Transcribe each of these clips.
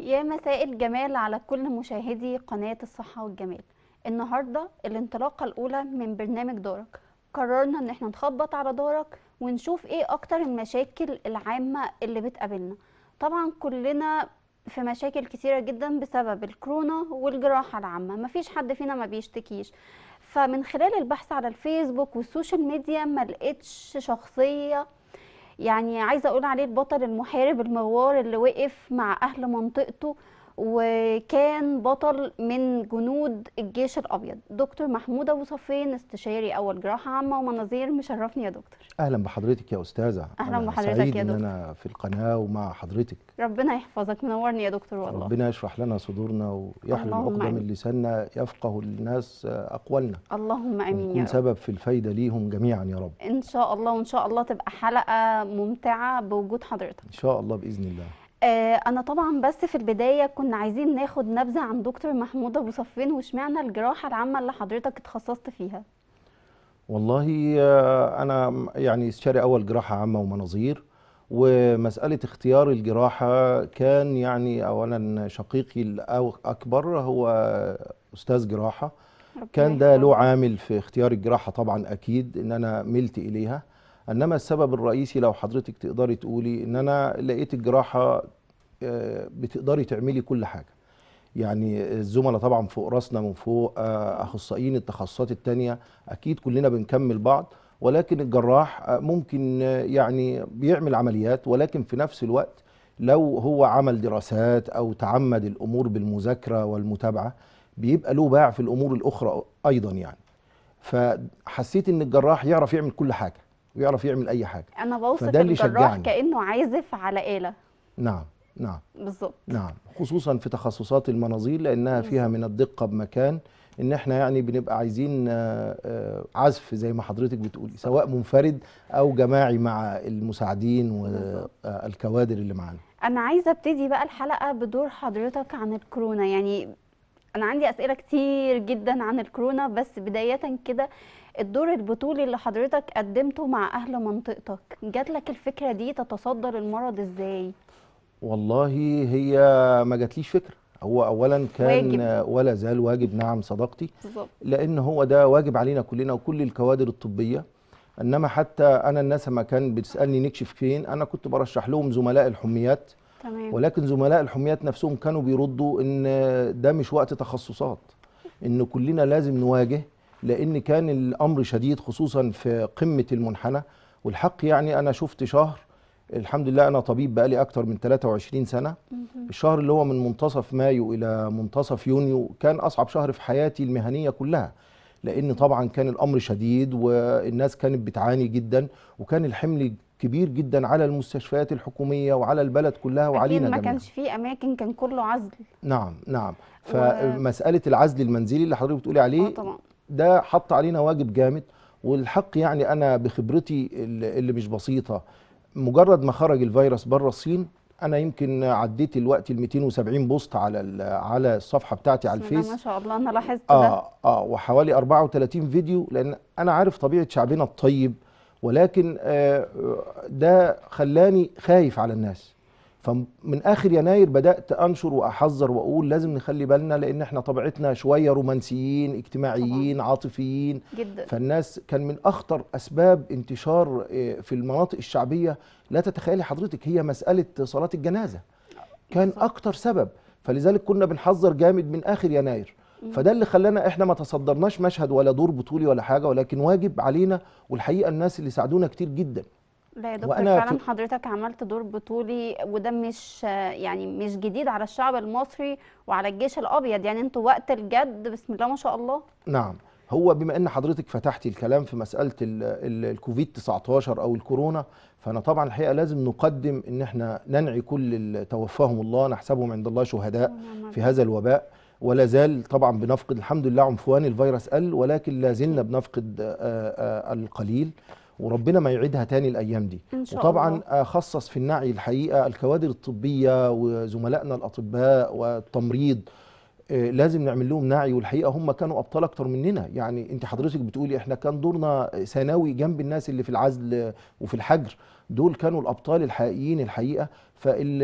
يا مساء الجمال على كل مشاهدي قناة الصحة والجمال النهاردة الانطلاقة الأولى من برنامج دارك قررنا ان احنا نخبط على دارك ونشوف ايه اكتر المشاكل العامة اللي بتقابلنا طبعا كلنا في مشاكل كتيرة جدا بسبب الكورونا والجراحة العامة مفيش حد فينا ما بيشتكيش فمن خلال البحث على الفيسبوك والسوشيال ميديا ما لقيتش شخصية يعني عايزه اقول عليه البطل المحارب المغوار اللي وقف مع اهل منطقته وكان بطل من جنود الجيش الابيض دكتور محمود ابو صفين استشاري اول جراحه عامه ومناظير مشرفني يا دكتور اهلا بحضرتك يا استاذه اهلا بحضرتك سعيد يا دكتور ان انا في القناه ومع حضرتك ربنا يحفظك منورني يا دكتور والله ربنا يشرح لنا صدورنا ويحل عقده من لساننا يفقه الناس آه، اقوالنا اللهم امين يا رب سبب في الفايده ليهم جميعا يا رب ان شاء الله وان شاء الله تبقى حلقه ممتعه بوجود حضرتك ان شاء الله باذن الله آه، انا طبعا بس في البدايه كنا عايزين ناخد نبذه عن دكتور محمود ابو صفين واشمعنى الجراحه العامه اللي حضرتك اتخصصت فيها والله آه، انا يعني استشاري اول جراحه عامه ومناظير ومساله اختيار الجراحه كان يعني اولا شقيقي الاكبر هو استاذ جراحه كان ده له عامل في اختيار الجراحه طبعا اكيد ان انا ملت اليها انما السبب الرئيسي لو حضرتك تقدري تقولي ان انا لقيت الجراحه آه، بتقدري تعملي كل حاجه يعني الزملاء طبعا فوق راسنا من فوق آه، اخصائيين التخصصات الثانيه اكيد كلنا بنكمل بعض ولكن الجراح آه، ممكن يعني بيعمل عمليات ولكن في نفس الوقت لو هو عمل دراسات او تعمد الامور بالمذاكره والمتابعه بيبقى له باع في الامور الاخرى ايضا يعني فحسيت ان الجراح يعرف يعمل كل حاجه ويعرف يعمل اي حاجه انا بوصف الجراح كانه عازف على اله نعم نعم بالظبط نعم خصوصا في تخصصات المناظير لانها فيها من الدقه بمكان ان احنا يعني بنبقى عايزين آه، آه، عزف زي ما حضرتك بتقولي سواء منفرد او جماعي مع المساعدين والكوادر آه، اللي معانا انا عايزه ابتدي بقى الحلقه بدور حضرتك عن الكورونا يعني انا عندي اسئله كتير جدا عن الكورونا بس بدايه كده الدور البطولي اللي حضرتك قدمته مع أهل منطقتك جات لك الفكرة دي تتصدر المرض إزاي؟ والله هي ما جاتليش فكرة هو أولا كان واجب. ولا زال واجب نعم صداقتي بالزبط. لأن هو ده واجب علينا كلنا وكل الكوادر الطبية انما حتى انا الناس ما كان بتسالني نكشف فين انا كنت برشح لهم زملاء الحميات تمام. ولكن زملاء الحميات نفسهم كانوا بيردوا ان ده مش وقت تخصصات ان كلنا لازم نواجه لأن كان الأمر شديد خصوصا في قمة المنحنى والحق يعني أنا شفت شهر الحمد لله أنا طبيب بقالي أكتر من 23 سنة الشهر اللي هو من منتصف مايو إلى منتصف يونيو كان أصعب شهر في حياتي المهنية كلها لأن طبعا كان الأمر شديد والناس كانت بتعاني جدا وكان الحمل كبير جدا على المستشفيات الحكوميه وعلى البلد كلها وعلينا جميعا. ما كانش في اماكن كان كله عزل. نعم نعم فمساله العزل المنزلي اللي حضرتك بتقولي عليه آه، طبعا. ده حط علينا واجب جامد والحق يعني انا بخبرتي اللي مش بسيطه مجرد ما خرج الفيروس بره الصين انا يمكن عديت الوقت ال 270 بوست على على الصفحه بتاعتي على الفيس ما شاء الله انا لاحظت اه ده. اه, آه، وحوالي 34 فيديو لان انا عارف طبيعه شعبنا الطيب ولكن آه ده خلاني خايف على الناس فمن اخر يناير بدات انشر واحذر واقول لازم نخلي بالنا لان احنا طبيعتنا شويه رومانسيين اجتماعيين طبعا. عاطفيين جدا. فالناس كان من اخطر اسباب انتشار آه، في المناطق الشعبيه لا تتخيلي حضرتك هي مساله صلاه الجنازه كان اكتر سبب فلذلك كنا بنحذر جامد من اخر يناير فده اللي خلانا احنا ما تصدرناش مشهد ولا دور بطولي ولا حاجه ولكن واجب علينا والحقيقه الناس اللي ساعدونا كتير جدا لا يا دكتور فعلا حضرتك عملت دور بطولي وده مش يعني مش جديد على الشعب المصري وعلى الجيش الابيض يعني انتوا وقت الجد بسم الله ما شاء الله نعم هو بما ان حضرتك فتحتي الكلام في مساله الكوفيد 19 او الكورونا فانا طبعا الحقيقه لازم نقدم ان احنا ننعي كل توفاهم الله نحسبهم عند الله شهداء في هذا الوباء ولا زال طبعا بنفقد الحمد لله عنفوان الفيروس قل ولكن لا زلنا بنفقد القليل وربنا ما يعيدها تاني الايام دي إن شاء وطبعا الله. خصص في النعي الحقيقه الكوادر الطبيه وزملائنا الاطباء والتمريض لازم نعمل لهم نعي والحقيقه هم كانوا ابطال اكتر مننا يعني انت حضرتك بتقولي احنا كان دورنا ثانوي جنب الناس اللي في العزل وفي الحجر دول كانوا الابطال الحقيقيين الحقيقه فال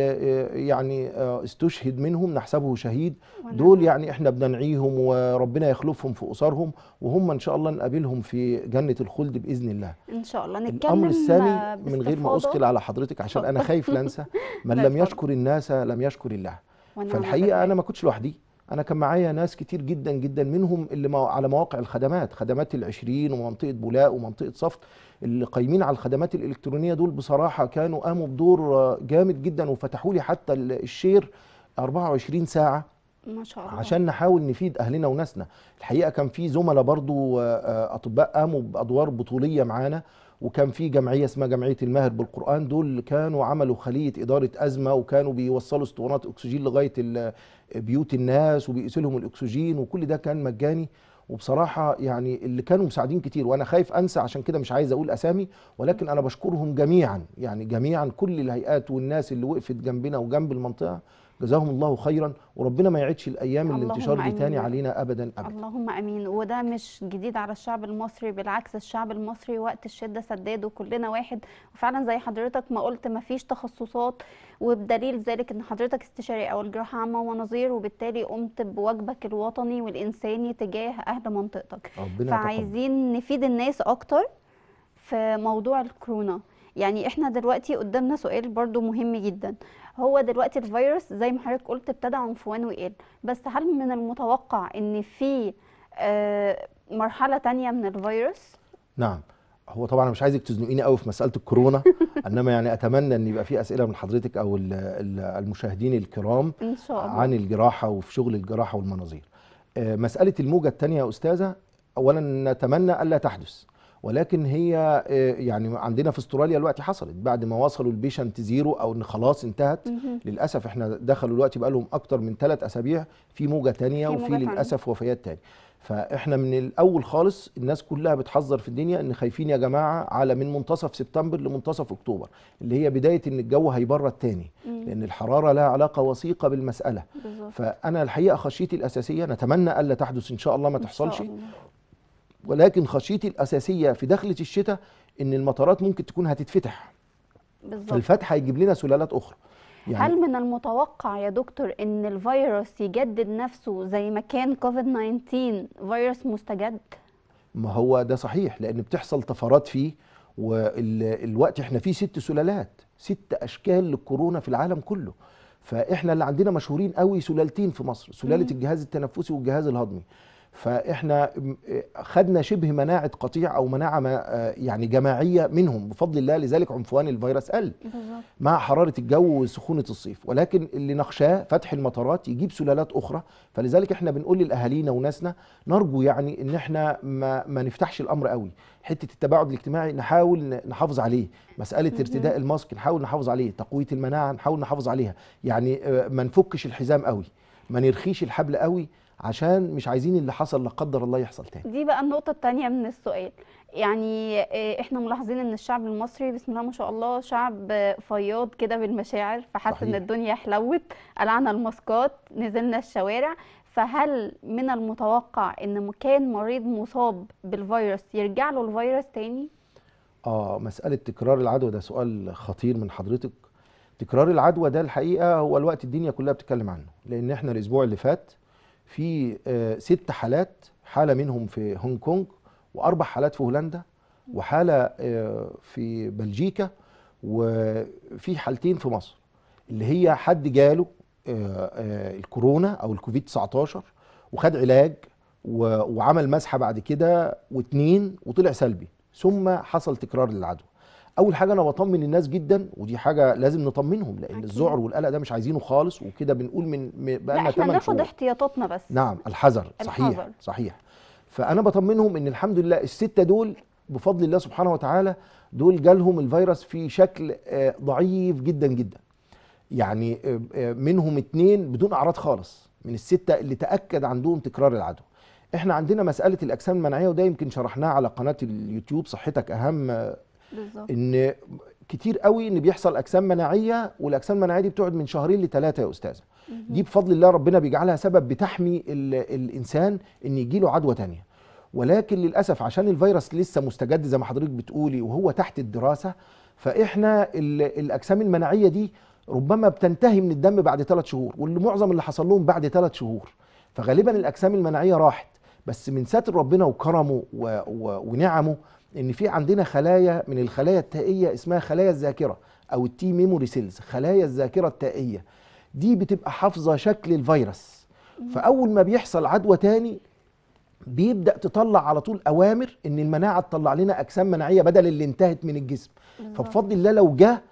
يعني آه، استشهد منهم نحسبه شهيد دول يعني احنا بننعيهم وربنا يخلفهم في اسرهم وهم ان شاء الله نقابلهم في جنه الخلد باذن الله ان شاء الله نتكلم الامر الثاني من غير ما اثقل على حضرتك عشان انا خايف لانسى من لم يشكر الناس لم يشكر الله فالحقيقه انا ما كنتش لوحدي انا كان معايا ناس كتير جدا جدا منهم اللي على مواقع الخدمات خدمات العشرين ومنطقه بولاق ومنطقه صفت اللي قايمين على الخدمات الالكترونيه دول بصراحه كانوا قاموا بدور جامد جدا وفتحوا لي حتى الشير 24 ساعه ما شاء الله عشان نحاول نفيد اهلنا وناسنا الحقيقه كان في زملاء برضو آه، آه، اطباء قاموا بادوار بطوليه معانا وكان في جمعيه اسمها جمعيه الماهر بالقران دول كانوا عملوا خليه اداره ازمه وكانوا بيوصلوا اسطوانات اكسجين لغايه بيوت الناس وبيقيس لهم الاكسجين وكل ده كان مجاني وبصراحه يعني اللي كانوا مساعدين كتير وانا خايف انسى عشان كده مش عايز اقول اسامي ولكن انا بشكرهم جميعا يعني جميعا كل الهيئات والناس اللي وقفت جنبنا وجنب المنطقه جزاهم الله خيرا وربنا ما يعيدش الايام اللي الانتشار دي تاني علينا ابدا ابدا اللهم امين وده مش جديد على الشعب المصري بالعكس الشعب المصري وقت الشده سداد وكلنا واحد وفعلا زي حضرتك ما قلت ما فيش تخصصات وبدليل ذلك ان حضرتك استشاري او جراحه عامه ونظير وبالتالي قمت بواجبك الوطني والانساني تجاه اهل منطقتك ربنا فعايزين نفيد الناس اكتر في موضوع الكورونا يعني احنا دلوقتي قدامنا سؤال برضو مهم جدا هو دلوقتي الفيروس زي ما حضرتك قلت ابتدى عنفوان وقل بس هل من المتوقع ان في آه، مرحله تانية من الفيروس نعم هو طبعا مش عايزك تزنقيني قوي في مساله الكورونا انما يعني اتمنى ان يبقى في اسئله من حضرتك او المشاهدين الكرام إن شاء الله. عن الجراحه وفي شغل الجراحه والمناظير آه، مساله الموجه الثانيه يا استاذه اولا نتمنى الا تحدث ولكن هي آه، يعني عندنا في استراليا الوقت حصلت بعد ما وصلوا البيشنت زيرو او ان خلاص انتهت للاسف احنا دخلوا الوقت بقى لهم اكتر من ثلاث اسابيع في موجه ثانيه وفي للاسف للاسف وفيات ثانيه فاحنا من الاول خالص الناس كلها بتحذر في الدنيا ان خايفين يا جماعه على من منتصف سبتمبر لمنتصف اكتوبر اللي هي بدايه ان الجو هيبرد تاني لان الحراره لها علاقه وثيقه بالمساله بالزبط. فانا الحقيقه خشيتي الاساسيه نتمنى الا تحدث ان شاء الله ما تحصلش الله. ولكن خشيتي الاساسيه في دخله الشتاء ان المطارات ممكن تكون هتتفتح بالظبط فالفتح هيجيب لنا سلالات اخرى يعني هل من المتوقع يا دكتور ان الفيروس يجدد نفسه زي ما كان كوفيد 19 فيروس مستجد ما هو ده صحيح لان بتحصل طفرات فيه والوقت احنا فيه ست سلالات ست اشكال للكورونا في العالم كله فاحنا اللي عندنا مشهورين قوي سلالتين في مصر سلاله الجهاز التنفسي والجهاز الهضمي فاحنا خدنا شبه مناعه قطيع او مناعه آه، يعني جماعيه منهم بفضل الله لذلك عنفوان الفيروس قل مع حراره الجو وسخونه الصيف ولكن اللي نخشاه فتح المطارات يجيب سلالات اخرى فلذلك احنا بنقول لاهالينا وناسنا نرجو يعني ان احنا ما, ما نفتحش الامر قوي حته التباعد الاجتماعي نحاول نحافظ عليه مساله ارتداء الماسك نحاول نحافظ عليه تقويه المناعه نحاول نحافظ عليها يعني آه، ما نفكش الحزام قوي ما نرخيش الحبل قوي عشان مش عايزين اللي حصل لا قدر الله يحصل تاني دي بقى النقطه الثانيه من السؤال يعني آه، احنا ملاحظين ان الشعب المصري بسم الله ما شاء الله شعب فياض كده بالمشاعر فحس ان الدنيا حلوت قلعنا الماسكات نزلنا الشوارع فهل من المتوقع ان كان مريض مصاب بالفيروس يرجع له الفيروس تاني اه مساله تكرار العدوى ده سؤال خطير من حضرتك تكرار العدوى ده الحقيقه هو الوقت الدنيا كلها بتتكلم عنه لان احنا الاسبوع اللي فات في آه، ست حالات حالة منهم في هونج كونج وأربع حالات في هولندا وحالة آه، في بلجيكا وفي حالتين في مصر اللي هي حد جاله آه، الكورونا أو الكوفيد 19 وخد علاج وعمل مسحة بعد كده واتنين وطلع سلبي ثم حصل تكرار للعدوى اول حاجه انا بطمن الناس جدا ودي حاجه لازم نطمنهم لان أكيد. الذعر والقلق ده مش عايزينه خالص وكده بنقول من بقى لنا 8 شهور بناخد احتياطاتنا بس نعم الحذر صحيح صحيح فانا بطمنهم ان الحمد لله السته دول بفضل الله سبحانه وتعالى دول جالهم الفيروس في شكل آه، ضعيف جدا جدا يعني آه، آه، منهم اتنين بدون اعراض خالص من السته اللي تاكد عندهم تكرار العدوى احنا عندنا مساله الاجسام المناعيه وده يمكن شرحناه على قناه اليوتيوب صحتك اهم بالظبط ان كتير قوي ان بيحصل اجسام مناعيه والاجسام المناعيه دي بتقعد من شهرين لثلاثه يا استاذه دي بفضل الله ربنا بيجعلها سبب بتحمي الانسان ان يجي له عدوى تانية ولكن للاسف عشان الفيروس لسه مستجد زي ما حضرتك بتقولي وهو تحت الدراسه فاحنا الاجسام المناعيه دي ربما بتنتهي من الدم بعد ثلاث شهور واللي معظم اللي حصل لهم بعد ثلاث شهور فغالبا الاجسام المناعيه راحت بس من ساتر ربنا وكرمه ونعمه ان في عندنا خلايا من الخلايا التائيه اسمها خلايا الذاكره او التي ميموري سيلز خلايا الذاكره التائيه دي بتبقى حافظه شكل الفيروس فاول ما بيحصل عدوى تاني بيبدا تطلع على طول اوامر ان المناعه تطلع لنا اجسام مناعيه بدل اللي انتهت من الجسم فبفضل الله لو جه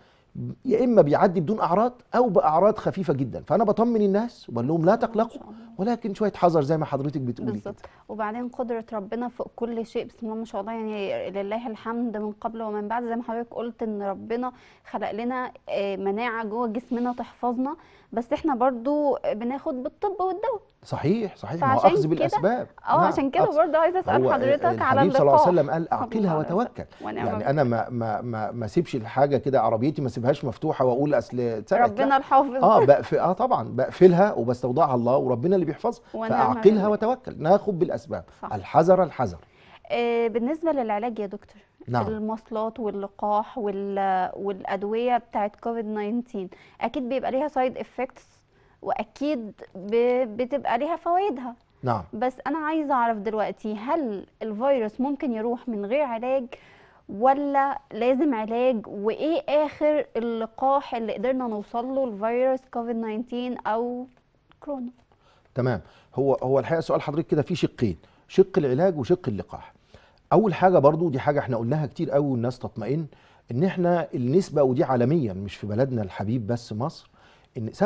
يا اما بيعدي بدون اعراض او باعراض خفيفه جدا فانا بطمن الناس وبقول لهم لا تقلقوا ولكن شويه حذر زي ما حضرتك بتقولي بالظبط وبعدين قدره ربنا فوق كل شيء بسم الله ما شاء الله يعني لله الحمد من قبل ومن بعد زي ما حضرتك قلت ان ربنا خلق لنا آه، مناعه جوه جسمنا تحفظنا بس احنا برضو بناخد بالطب والدواء صحيح صحيح ما اخذ بالاسباب اه نعم. عشان كده برضه عايزه اسال حضرتك على اللقاء النبي صلى الله عليه وسلم قال اعقلها وتوكل يعني انا ما ما ما, ما اسيبش الحاجه كده عربيتي ما سيبهاش مفتوحه واقول اصل ربنا الحافظ اه بقفل اه طبعا بقفلها وبستودعها الله وربنا اللي بيحفظها فاعقلها وتوكل ناخد بالاسباب صح. الحذر الحذر آه بالنسبه للعلاج يا دكتور نعم. المواصلات واللقاح والادويه بتاعت كوفيد 19 اكيد بيبقى ليها سايد افكتس واكيد بتبقى ليها فوائدها نعم بس انا عايزه اعرف دلوقتي هل الفيروس ممكن يروح من غير علاج ولا لازم علاج وايه اخر اللقاح اللي قدرنا نوصل له لفيروس كوفيد 19 او كورونا تمام هو هو الحقيقه سؤال حضرتك كده فيه شقين شق العلاج وشق اللقاح اول حاجه برضو دي حاجه احنا قلناها كتير قوي والناس تطمئن ان احنا النسبه ودي عالميا مش في بلدنا الحبيب بس مصر ان 37%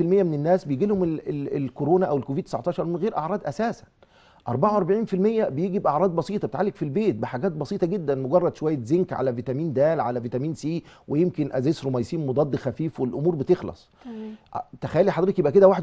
من الناس بيجي لهم الكورونا او الكوفيد 19 من غير اعراض اساسا 44% بيجي باعراض بسيطه بتعالج في البيت بحاجات بسيطه جدا مجرد شويه زنك على فيتامين د على فيتامين سي ويمكن ازيثروميسين مضاد خفيف والامور بتخلص تمام تخيلي حضرتك يبقى كده 81%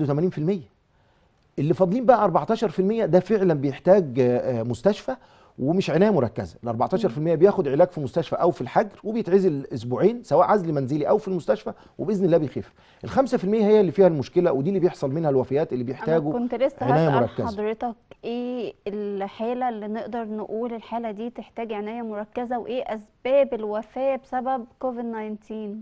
اللي فاضلين بقى 14% ده فعلا بيحتاج آه، مستشفى ومش عنايه مركزه ال 14% بياخد علاج في مستشفى او في الحجر وبيتعزل اسبوعين سواء عزل منزلي او في المستشفى وباذن الله بيخف ال 5% هي اللي فيها المشكله ودي اللي بيحصل منها الوفيات اللي بيحتاجوا كنت لسه عنايه مركزه حضرتك ايه الحاله اللي نقدر نقول الحاله دي تحتاج عنايه مركزه وايه اسباب الوفاه بسبب كوفيد 19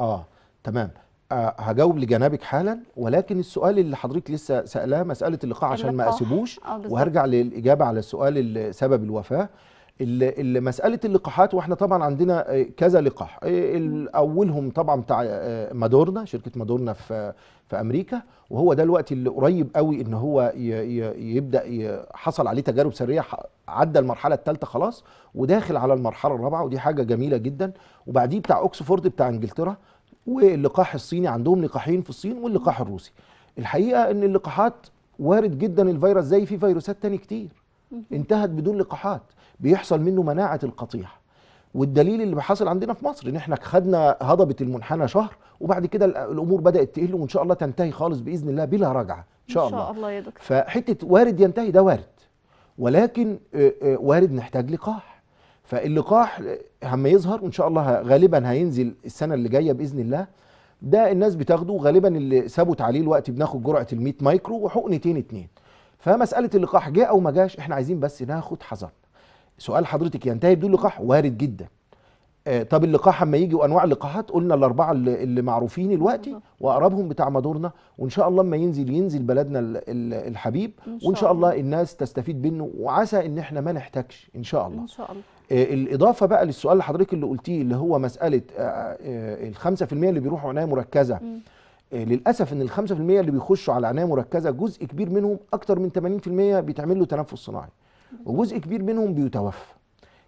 اه تمام آه، هجاوب لجنابك حالا ولكن السؤال اللي حضرتك لسه سالاه مساله اللقاح عشان ما اسيبوش آه، وهرجع للاجابه على السؤال سبب الوفاه اللي مساله اللقاحات واحنا طبعا عندنا آه، كذا لقاح اولهم طبعا بتاع مادورنا شركه مادورنا في في امريكا وهو ده الوقت اللي قريب قوي ان هو يبدا حصل عليه تجارب سريه عدى المرحله الثالثه خلاص وداخل على المرحله الرابعه ودي حاجه جميله جدا وبعديه بتاع اوكسفورد بتاع انجلترا واللقاح الصيني عندهم لقاحين في الصين واللقاح الروسي الحقيقه ان اللقاحات وارد جدا الفيروس زي في فيروسات تاني كتير انتهت بدون لقاحات بيحصل منه مناعه القطيع والدليل اللي حصل عندنا في مصر ان احنا خدنا هضبه المنحنى شهر وبعد كده الامور بدات تقل وان شاء الله تنتهي خالص باذن الله بلا رجعه ان شاء الله ان شاء الله, الله يا دكتور فحته وارد ينتهي ده وارد ولكن آه، آه، وارد نحتاج لقاح فاللقاح اما يظهر وان شاء الله غالبا هينزل السنه اللي جايه باذن الله ده الناس بتاخده غالبا اللي ثابت عليه الوقت بناخد جرعه ال 100 مايكرو وحقنتين اتنين فمساله اللقاح جه او ما جاش احنا عايزين بس ناخد حذر سؤال حضرتك ينتهي بدون لقاح وارد جدا آه طب اللقاح اما يجي وانواع اللقاحات قلنا الاربعه اللي, اللي معروفين دلوقتي واقربهم بتاع مدورنا وان شاء الله اما ينزل ينزل بلدنا الحبيب وان شاء الله الناس تستفيد منه وعسى ان احنا ما نحتاجش ان شاء الله ان شاء الله آه، الاضافه بقى للسؤال اللي حضرتك اللي قلتيه اللي هو مساله آه، آه، ال 5% اللي بيروحوا عنايه مركزه للاسف ان ال 5% اللي بيخشوا على عنايه مركزه جزء كبير منهم اكتر من 80% بيتعمل له تنفس صناعي وجزء كبير منهم بيتوفى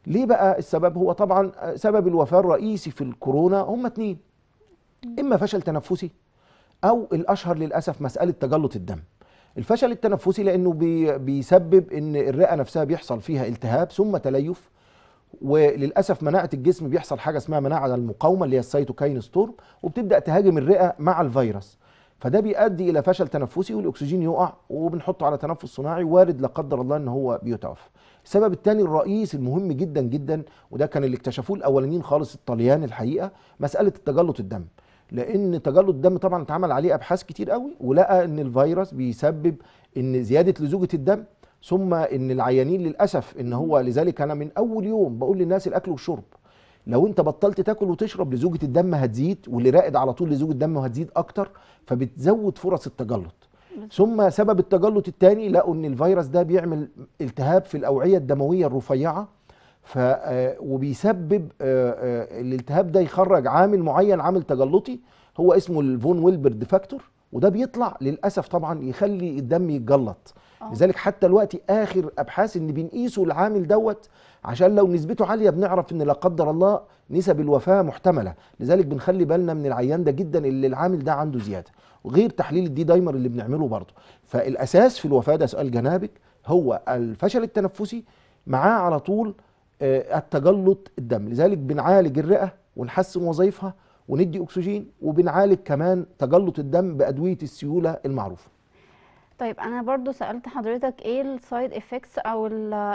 ليه بقى السبب هو طبعا سبب الوفاه الرئيسي في الكورونا هم اتنين اما فشل تنفسي او الاشهر للاسف مساله تجلط الدم الفشل التنفسي لانه بيسبب ان الرئه نفسها بيحصل فيها التهاب ثم تليف وللاسف مناعه الجسم بيحصل حاجه اسمها مناعه المقاومه اللي هي السيتوكاين ستورم وبتبدا تهاجم الرئه مع الفيروس فده بيؤدي الى فشل تنفسي والاكسجين يقع وبنحطه على تنفس صناعي وارد لا قدر الله ان هو بيتوفى السبب الثاني الرئيس المهم جدا جدا وده كان اللي اكتشفوه الاولانيين خالص الطليان الحقيقه مساله تجلط الدم لان تجلط الدم طبعا اتعمل عليه ابحاث كتير قوي ولقى ان الفيروس بيسبب ان زياده لزوجه الدم ثم ان العيانين للاسف ان هو لذلك انا من اول يوم بقول للناس الاكل والشرب لو انت بطلت تاكل وتشرب لزوجه الدم هتزيد واللي راقد على طول لزوجه الدم وهتزيد اكتر فبتزود فرص التجلط ثم سبب التجلط الثاني لقوا ان الفيروس ده بيعمل التهاب في الاوعيه الدمويه الرفيعه ف آه، وبيسبب آه، آه، الالتهاب ده يخرج عامل معين عامل تجلطي هو اسمه الفون ويلبرد فاكتور وده بيطلع للاسف طبعا يخلي الدم يتجلط آه. لذلك حتى الوقت اخر ابحاث ان بنقيسوا العامل دوت عشان لو نسبته عاليه بنعرف ان لا قدر الله نسب الوفاه محتمله لذلك بنخلي بالنا من العيان ده جدا اللي العامل ده عنده زياده وغير تحليل الدي دايمر اللي بنعمله برضه فالاساس في الوفاه ده سؤال جنابك هو الفشل التنفسي معاه على طول آه، التجلط الدم لذلك بنعالج الرئه ونحسن وظائفها وندي اكسجين وبنعالج كمان تجلط الدم بادويه السيوله المعروفه طيب انا برضو سألت حضرتك ايه السايد افكتس او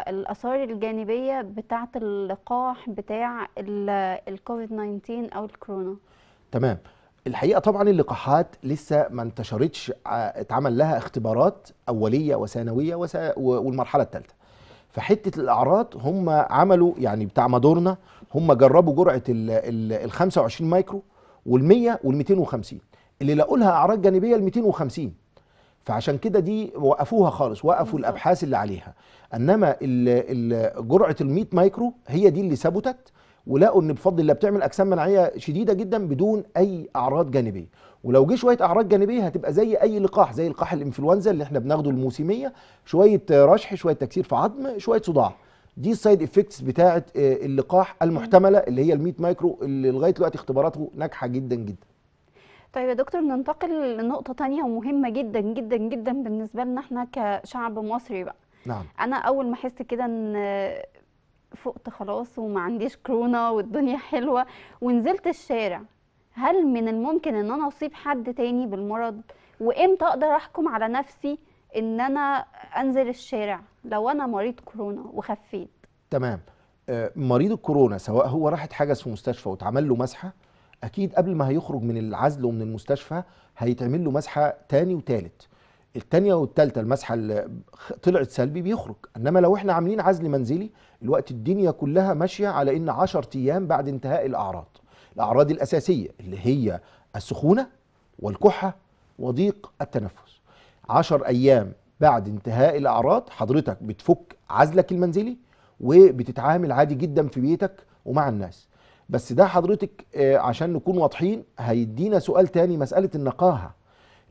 الاثار الجانبية بتاعة اللقاح بتاع الكوفيد 19 او الكورونا تمام الحقيقه طبعا اللقاحات لسه ما انتشرتش آه، اتعمل لها اختبارات اوليه وثانويه وس... والمرحله الثالثه فحته الاعراض هم عملوا يعني بتاع مادورنا هم جربوا جرعه ال 25 مايكرو وال 100 وال 250 اللي لقوا لها اعراض جانبيه ال 250 فعشان كده دي وقفوها خالص وقفوا الابحاث اللي عليها انما جرعه ال100 مايكرو هي دي اللي ثبتت ولقوا ان بفضل الله بتعمل اجسام مناعيه شديده جدا بدون اي اعراض جانبيه ولو جه شويه اعراض جانبيه هتبقى زي اي لقاح زي لقاح الانفلونزا اللي احنا بناخده الموسميه شويه رشح شويه تكسير في عظم شويه صداع دي السايد افكتس بتاعه اللقاح المحتمله اللي هي ال100 مايكرو اللي لغايه دلوقتي اختباراته ناجحه جدا جدا طيب يا دكتور ننتقل لنقطة تانية ومهمة جدا جدا جدا بالنسبة لنا احنا كشعب مصري بقى نعم أنا أول ما أحس كده إن فقت خلاص وما عنديش كورونا والدنيا حلوة ونزلت الشارع هل من الممكن إن أنا أصيب حد تاني بالمرض وإمتى أقدر أحكم على نفسي إن أنا أنزل الشارع لو أنا مريض كورونا وخفيت تمام آه، مريض الكورونا سواء هو راحت حجز في مستشفى واتعمل له مسحه اكيد قبل ما هيخرج من العزل ومن المستشفى هيتعمل له مسحه تاني وتالت التانية والتالتة المسحة اللي طلعت سلبي بيخرج انما لو احنا عاملين عزل منزلي الوقت الدنيا كلها ماشية على ان 10 ايام بعد انتهاء الاعراض الاعراض الاساسية اللي هي السخونة والكحة وضيق التنفس 10 ايام بعد انتهاء الاعراض حضرتك بتفك عزلك المنزلي وبتتعامل عادي جدا في بيتك ومع الناس بس ده حضرتك آه، عشان نكون واضحين هيدينا سؤال تاني مسألة النقاهة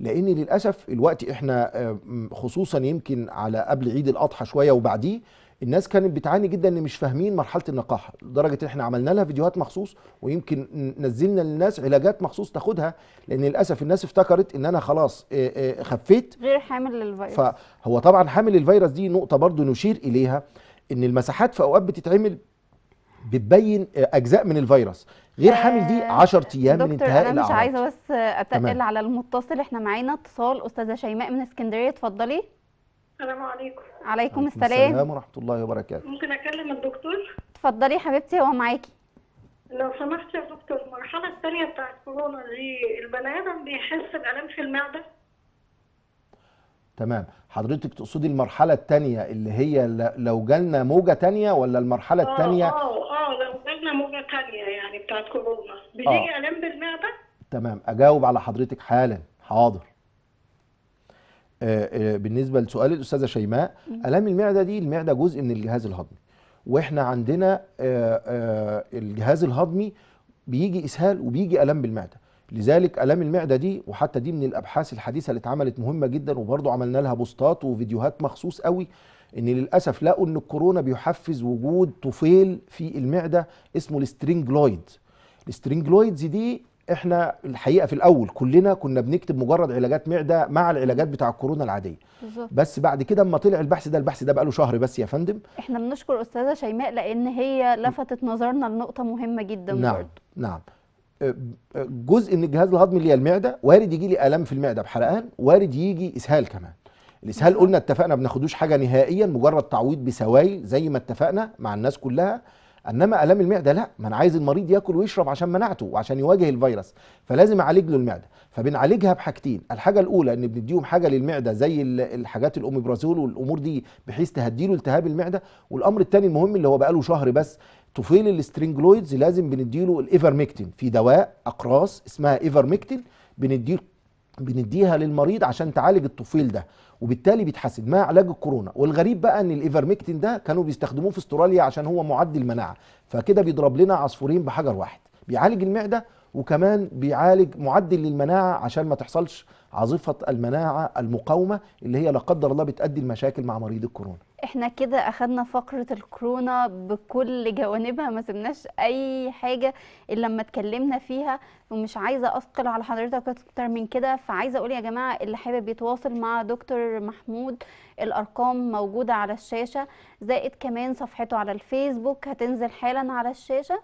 لأن للأسف الوقت إحنا آه، خصوصا يمكن على قبل عيد الأضحى شوية وبعديه الناس كانت بتعاني جدا ان مش فاهمين مرحله النقاهه لدرجه ان احنا عملنا لها فيديوهات مخصوص ويمكن نزلنا للناس علاجات مخصوص تاخدها لان للاسف الناس افتكرت ان انا خلاص آه، خفيت غير حامل للفيروس فهو طبعا حامل الفيروس دي نقطه برضو نشير اليها ان المساحات في اوقات بتتعمل بتبين اجزاء من الفيروس غير حامل دي 10 آه، ايام من انتهاء الاعراض دكتور انا مش عايزه بس اتقل على المتصل احنا معانا اتصال استاذه شيماء من اسكندريه اتفضلي السلام عليكم عليكم السلام السلام ورحمه الله وبركاته ممكن اكلم الدكتور اتفضلي حبيبتي هو معاكي لو سمحت يا دكتور المرحله الثانيه بتاعت كورونا دي البني ادم بيحس بالام في المعده تمام حضرتك تقصدي المرحله الثانيه اللي هي لو جالنا موجه ثانيه ولا المرحله آه، الثانيه آه، الثانيه يعني بتاعت كورونا بتيجي آه. الام بالمعده تمام اجاوب على حضرتك حالا حاضر آه, آه، بالنسبه لسؤال الاستاذه شيماء الام المعده دي المعده جزء من الجهاز الهضمي واحنا عندنا آه آه الجهاز الهضمي بيجي اسهال وبيجي الم بالمعده لذلك الام المعده دي وحتى دي من الابحاث الحديثه اللي اتعملت مهمه جدا وبرضه عملنا لها بوستات وفيديوهات مخصوص قوي ان للاسف لقوا ان الكورونا بيحفز وجود طفيل في المعده اسمه الاسترينجلويد الاسترينجلويدز دي احنا الحقيقه في الاول كلنا كنا بنكتب مجرد علاجات معده مع العلاجات بتاع الكورونا العاديه بس بعد كده اما طلع البحث ده البحث ده بقاله شهر بس يا فندم احنا بنشكر استاذه شيماء لان هي لفتت نظرنا لنقطه مهمه جدا نعم نعم أه، أه، جزء من الجهاز الهضمي اللي هي المعده وارد يجي لي الام في المعده بحرقان وارد يجي اسهال كمان الاسهال قلنا اتفقنا ما بناخدوش حاجه نهائيا مجرد تعويض بسواي زي ما اتفقنا مع الناس كلها انما الام المعده لا ما انا عايز المريض ياكل ويشرب عشان مناعته وعشان يواجه الفيروس فلازم اعالج له المعده فبنعالجها بحاجتين الحاجه الاولى ان بنديهم حاجه للمعده زي الحاجات الاوميبرازول والامور دي بحيث تهدي له التهاب المعده والامر الثاني المهم اللي هو بقاله شهر بس طفيل الاسترينجلويدز لازم بنديله الايفرميكتين في دواء اقراص اسمها ايفرميكتين بنديه بنديها للمريض عشان تعالج الطفيل ده وبالتالي بيتحسن مع علاج الكورونا والغريب بقى ان الايفرميكتين ده كانوا بيستخدموه في استراليا عشان هو معدي المناعه فكده بيضرب لنا عصفورين بحجر واحد بيعالج المعده وكمان بيعالج معدل للمناعه عشان ما تحصلش عظيفه المناعه المقاومه اللي هي لا قدر الله بتؤدي لمشاكل مع مريض الكورونا. احنا كده اخدنا فقره الكورونا بكل جوانبها ما سبناش اي حاجه الا لما اتكلمنا فيها ومش عايزه اثقل على حضرتك اكتر من كده فعايزه اقول يا جماعه اللي حابب يتواصل مع دكتور محمود الارقام موجوده على الشاشه زائد كمان صفحته على الفيسبوك هتنزل حالا على الشاشه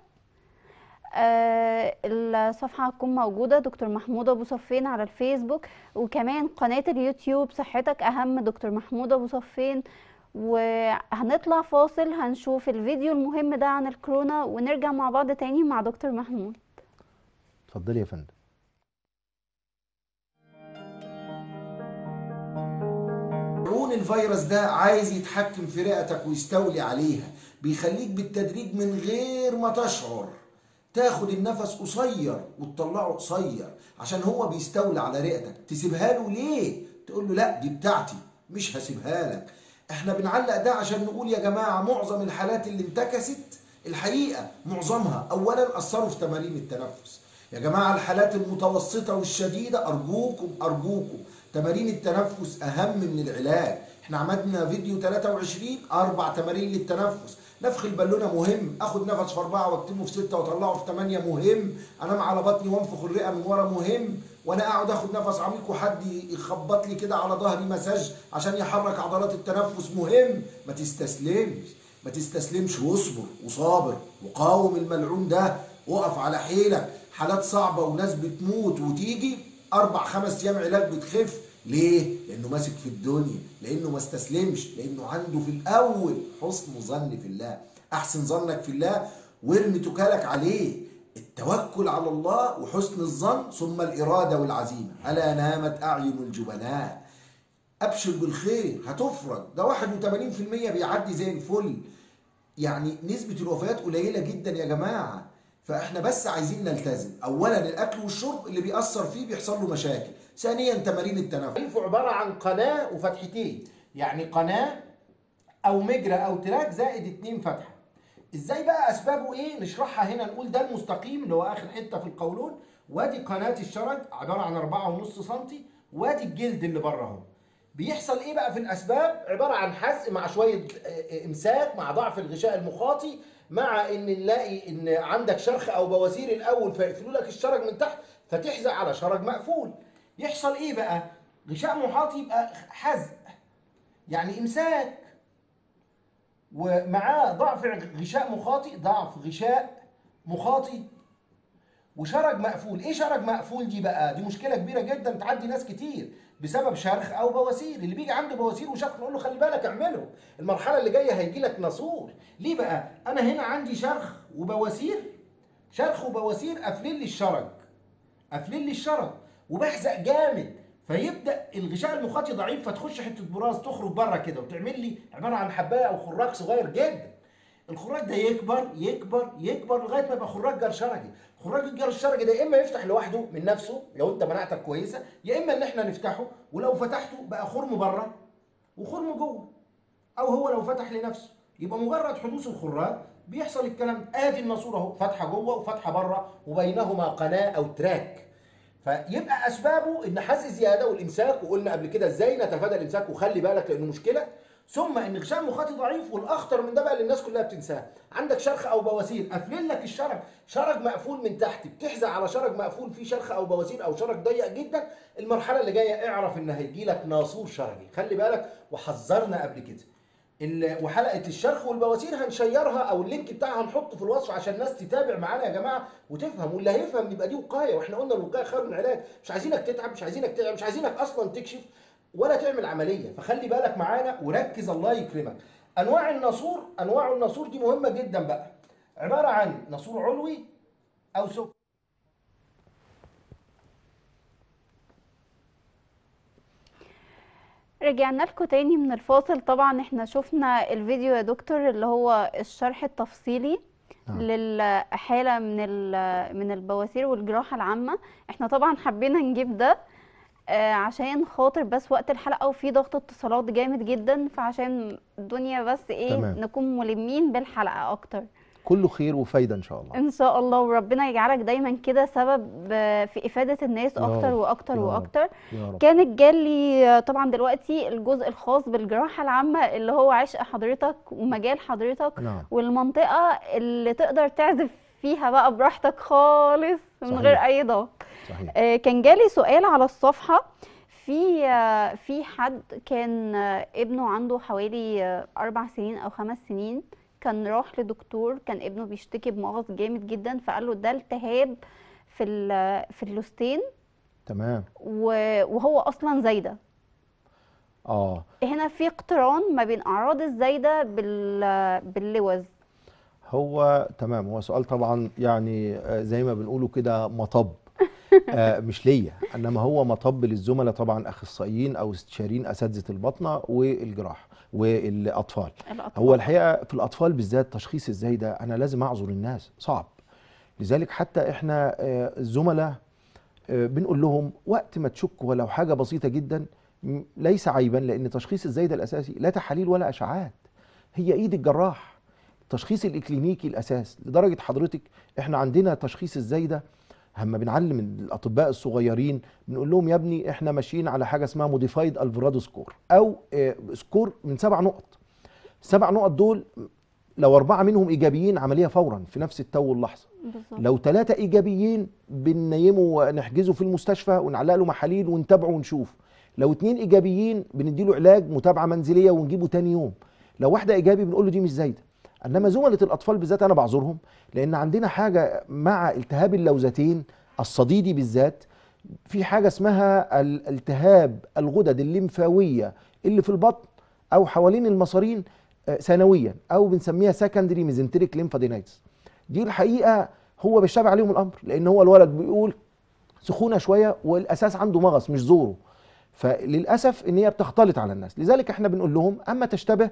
آه الصفحه هتكون موجوده دكتور محمود ابو صفين على الفيسبوك وكمان قناه اليوتيوب صحتك اهم دكتور محمود ابو صفين وهنطلع فاصل هنشوف الفيديو المهم ده عن الكورونا ونرجع مع بعض تاني مع دكتور محمود اتفضلي يا فندم قانون الفيروس ده عايز يتحكم في رئتك ويستولي عليها بيخليك بالتدريج من غير ما تشعر تاخد النفس قصير وتطلعه قصير عشان هو بيستولى على رئتك تسيبها له ليه تقول له لا دي بتاعتي مش هسيبها لك احنا بنعلق ده عشان نقول يا جماعه معظم الحالات اللي انتكست الحقيقه معظمها اولا اثروا في تمارين التنفس يا جماعه الحالات المتوسطه والشديده ارجوكم ارجوكم تمارين التنفس اهم من العلاج احنا عملنا فيديو 23 اربع تمارين للتنفس نفخ البالونه مهم اخد نفس في اربعه واكتمه في سته واطلعه في ثمانيه مهم انام على بطني وانفخ الرئه من ورا مهم وانا اقعد اخد نفس عميق وحد يخبط لي كده على ظهري مساج عشان يحرك عضلات التنفس مهم ما تستسلمش ما تستسلمش واصبر وصابر وقاوم الملعون ده وقف على حيلك حالات صعبه وناس بتموت وتيجي اربع خمس ايام علاج بتخف ليه؟ لأنه ماسك في الدنيا لأنه ما استسلمش لأنه عنده في الأول حسن ظن في الله أحسن ظنك في الله وارمي توكالك عليه التوكل على الله وحسن الظن ثم الإرادة والعزيمة ألا نامت أعين الجبناء أبشر بالخير هتفرج ده 81% بيعدي زي الفل يعني نسبة الوفيات قليلة جدا يا جماعة فاحنا بس عايزين نلتزم اولا الاكل والشرب اللي بيأثر فيه بيحصل له مشاكل ثانيا تمارين التنفس الف عباره عن قناه وفتحتين يعني قناه او مجرى او تراك زائد اتنين فتحه ازاي بقى اسبابه ايه نشرحها هنا نقول ده المستقيم اللي هو اخر حته في القولون وادي قناه الشرج عباره عن 4.5 سم وادي الجلد اللي بره اهو بيحصل ايه بقى في الاسباب عباره عن حزق مع شويه آه، آه، امساك مع ضعف الغشاء المخاطي مع ان نلاقي ان عندك شرخ او بواسير الاول فيقفلوا لك الشرج من تحت فتحزق على شرج مقفول يحصل ايه بقى غشاء محاطي يبقى حزق يعني امساك ومعاه ضعف غشاء مخاطي ضعف غشاء مخاطي وشرج مقفول ايه شرج مقفول دي بقى دي مشكله كبيره جدا تعدي ناس كتير بسبب شرخ او بواسير اللي بيجي عنده بواسير وشرخ نقول له خلي بالك اعمله المرحله اللي جايه هيجي لك ناسور ليه بقى انا هنا عندي شرخ وبواسير شرخ وبواسير قافلين لي الشرج قافلين لي الشرج وبحزق جامد فيبدا الغشاء المخاطي ضعيف فتخش حته براز تخرج بره كده وتعمل لي عباره عن حبايه او خراج صغير جدا الخراج ده يكبر يكبر يكبر لغايه ما يبقى خراج جر شرجي خراج الجر الشرجي ده يا اما يفتح لوحده من نفسه لو انت مناعتك كويسه يا اما ان احنا نفتحه ولو فتحته بقى خرم بره وخرم جوه او هو لو فتح لنفسه يبقى مجرد حدوث الخراج بيحصل الكلام ادي الماسوره اهو فتحه جوه وفتحه بره وبينهما قناه او تراك فيبقى اسبابه ان حز زياده والامساك وقلنا قبل كده ازاي نتفادى الامساك وخلي بالك لانه مشكله ثم ان غشاء المخاطي ضعيف والاخطر من ده بقى اللي الناس كلها بتنساه عندك شرخ او بواسير قافلين لك الشرج شرج مقفول من تحت بتحزق على شرج مقفول فيه شرخ او بواسير او شرج ضيق جدا المرحله اللي جايه اعرف ان هيجي لك ناسور شرجي خلي بالك وحذرنا قبل كده وحلقه الشرخ والبواسير هنشيرها او اللينك بتاعها هنحطه في الوصف عشان الناس تتابع معانا يا جماعه وتفهم واللي هيفهم يبقى دي وقايه واحنا قلنا الوقايه خير من العلاج مش عايزينك تتعب مش عايزينك تتعب مش عايزينك اصلا تكشف ولا تعمل عمليه فخلي بالك معانا وركز الله يكرمك انواع الناسور انواع الناسور دي مهمه جدا بقى عباره عن ناسور علوي او سكر رجعنا لكم تاني من الفاصل طبعا احنا شفنا الفيديو يا دكتور اللي هو الشرح التفصيلي آه. للحاله من من البواسير والجراحه العامه احنا طبعا حبينا نجيب ده آه عشان خاطر بس وقت الحلقه وفي ضغط اتصالات جامد جدا فعشان الدنيا بس ايه تمام. نكون ملمين بالحلقه اكتر كله خير وفايده ان شاء الله ان شاء الله وربنا يجعلك دايما كده سبب في افاده الناس اكتر واكتر واكتر كانت جالي طبعا دلوقتي الجزء الخاص بالجراحه العامه اللي هو عشق حضرتك ومجال حضرتك نعم. والمنطقه اللي تقدر تعزف فيها بقى براحتك خالص من صحيح. غير اي ضغط آه كان جالي سؤال على الصفحه في آه، في حد كان آه، ابنه عنده حوالي آه، اربع سنين او خمس سنين كان راح لدكتور كان ابنه بيشتكي بمغص جامد جدا فقال له ده التهاب في في اللوستين تمام وهو اصلا زايده اه هنا في اقتران ما بين اعراض الزايده بال باللوز هو تمام هو سؤال طبعا يعني آه، زي ما بنقوله كده مطب آه مش ليا انما هو مطب للزملاء طبعا اخصائيين او استشاريين اساتذه البطنه والجراحه والاطفال الأطفال. هو الحقيقه في الاطفال بالذات تشخيص ازاي ده انا لازم اعذر الناس صعب لذلك حتى احنا آه، الزملاء آه، بنقول لهم وقت ما تشك ولو حاجه بسيطه جدا ليس عيبا لان تشخيص الزايده الاساسي لا تحاليل ولا اشعاعات هي ايد الجراح التشخيص الاكلينيكي الاساس لدرجه حضرتك احنا عندنا تشخيص الزايده اما بنعلم الاطباء الصغيرين بنقول لهم يا ابني احنا ماشيين على حاجه اسمها موديفايد الفرادو سكور او سكور آه، من سبع نقط السبع نقط دول لو أربعة منهم إيجابيين عملية فورا في نفس التو واللحظه لو ثلاثة إيجابيين بننيمه ونحجزه في المستشفى ونعلق له محاليل ونتابعه ونشوف لو اتنين إيجابيين بنديله علاج متابعة منزلية ونجيبه تاني يوم لو واحدة إيجابي بنقول له دي مش زايدة انما زملاء الاطفال بالذات انا بعذرهم لان عندنا حاجه مع التهاب اللوزتين الصديدي بالذات في حاجه اسمها التهاب الغدد الليمفاويه اللي في البطن او حوالين المصارين سنويا آه، او بنسميها سكندري ميزنتريك ليمفادينايتس دي الحقيقه هو مش عليهم الامر لان هو الولد بيقول سخونه شويه والاساس عنده مغص مش زوره فللاسف ان هي بتختلط على الناس لذلك احنا بنقول لهم اما تشتبه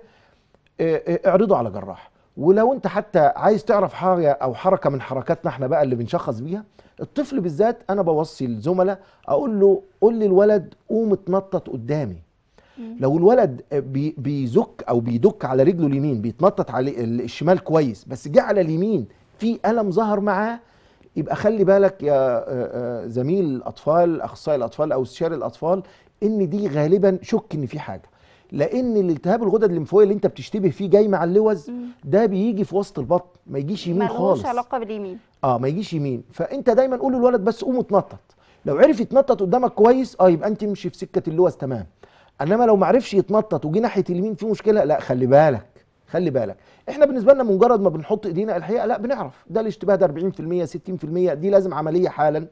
آه، آه، اعرضوا على جراح ولو انت حتى عايز تعرف حاجه او حركه من حركاتنا احنا بقى اللي بنشخص بيها الطفل بالذات انا بوصي الزملاء اقول له قول للولد قوم اتنطط قدامي لو الولد بيزك او بيدك على رجله اليمين بيتنطط على الشمال كويس بس جه على اليمين في الم ظهر معاه يبقى خلي بالك يا زميل الاطفال اخصائي الاطفال او استشاري الاطفال ان دي غالبا شك ان في حاجه لان الالتهاب الغدد الليمفاويه اللي انت بتشتبه فيه جاي مع اللوز ده بيجي في وسط البطن ما يجيش يمين خالص ملوش علاقه باليمين اه ما يجيش يمين فانت دايما قول للولد بس قوم اتنطط لو عرف يتنطط قدامك كويس اه يبقى انت امشي في سكه اللوز تمام انما لو ما عرفش يتنطط وجي ناحيه اليمين في مشكله لا خلي بالك خلي بالك احنا بالنسبه لنا مجرد ما بنحط ايدينا الحقيقه لا بنعرف ده الاشتباه ده 40% 60% دي لازم عمليه حالا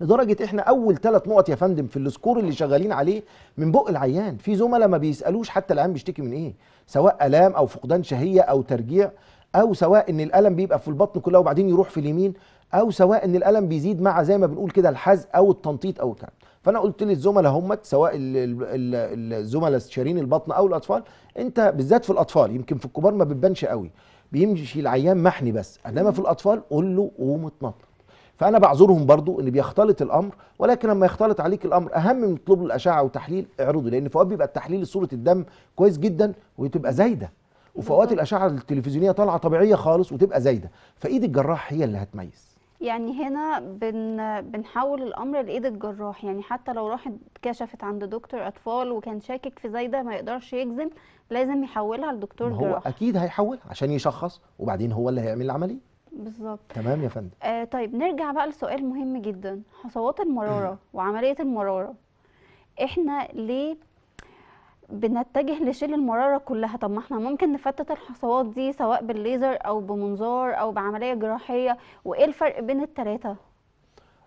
لدرجه احنا اول ثلاث نقط يا فندم في السكور اللي شغالين عليه من بق العيان في زملاء ما بيسالوش حتى العيان بيشتكي من ايه سواء الام او فقدان شهيه او ترجيع او سواء ان الالم بيبقى في البطن كلها وبعدين يروح في اليمين او سواء ان الالم بيزيد مع زي ما بنقول كده الحزق او التنطيط او كده فانا قلت للزملاء همت سواء الزملاء استشاريين البطن او الاطفال انت بالذات في الاطفال يمكن في الكبار ما بتبانش قوي بيمشي العيان محني بس انما في الاطفال قول له قوم اتنطط فانا بعذرهم برضو ان بيختلط الامر ولكن لما يختلط عليك الامر اهم من طلب الاشعه وتحليل اعرضه لان في اوقات بيبقى التحليل لصوره الدم كويس جدا وتبقى زايده وفي اوقات الاشعه التلفزيونيه طالعه طبيعيه خالص وتبقى زايده فايد الجراح هي اللي هتميز يعني هنا بن بنحول الامر لايد الجراح يعني حتى لو راحت كشفت عند دكتور اطفال وكان شاكك في زايده ما يقدرش يجزم لازم يحولها لدكتور جراح هو اكيد هيحولها عشان يشخص وبعدين هو اللي هيعمل العمليه بالظبط تمام يا فندم آه طيب نرجع بقى لسؤال مهم جدا حصوات المراره مم. وعمليه المراره احنا ليه بنتجه لشيل المراره كلها طب ما احنا ممكن نفتت الحصوات دي سواء بالليزر او بمنظار او بعمليه جراحيه وايه الفرق بين الثلاثه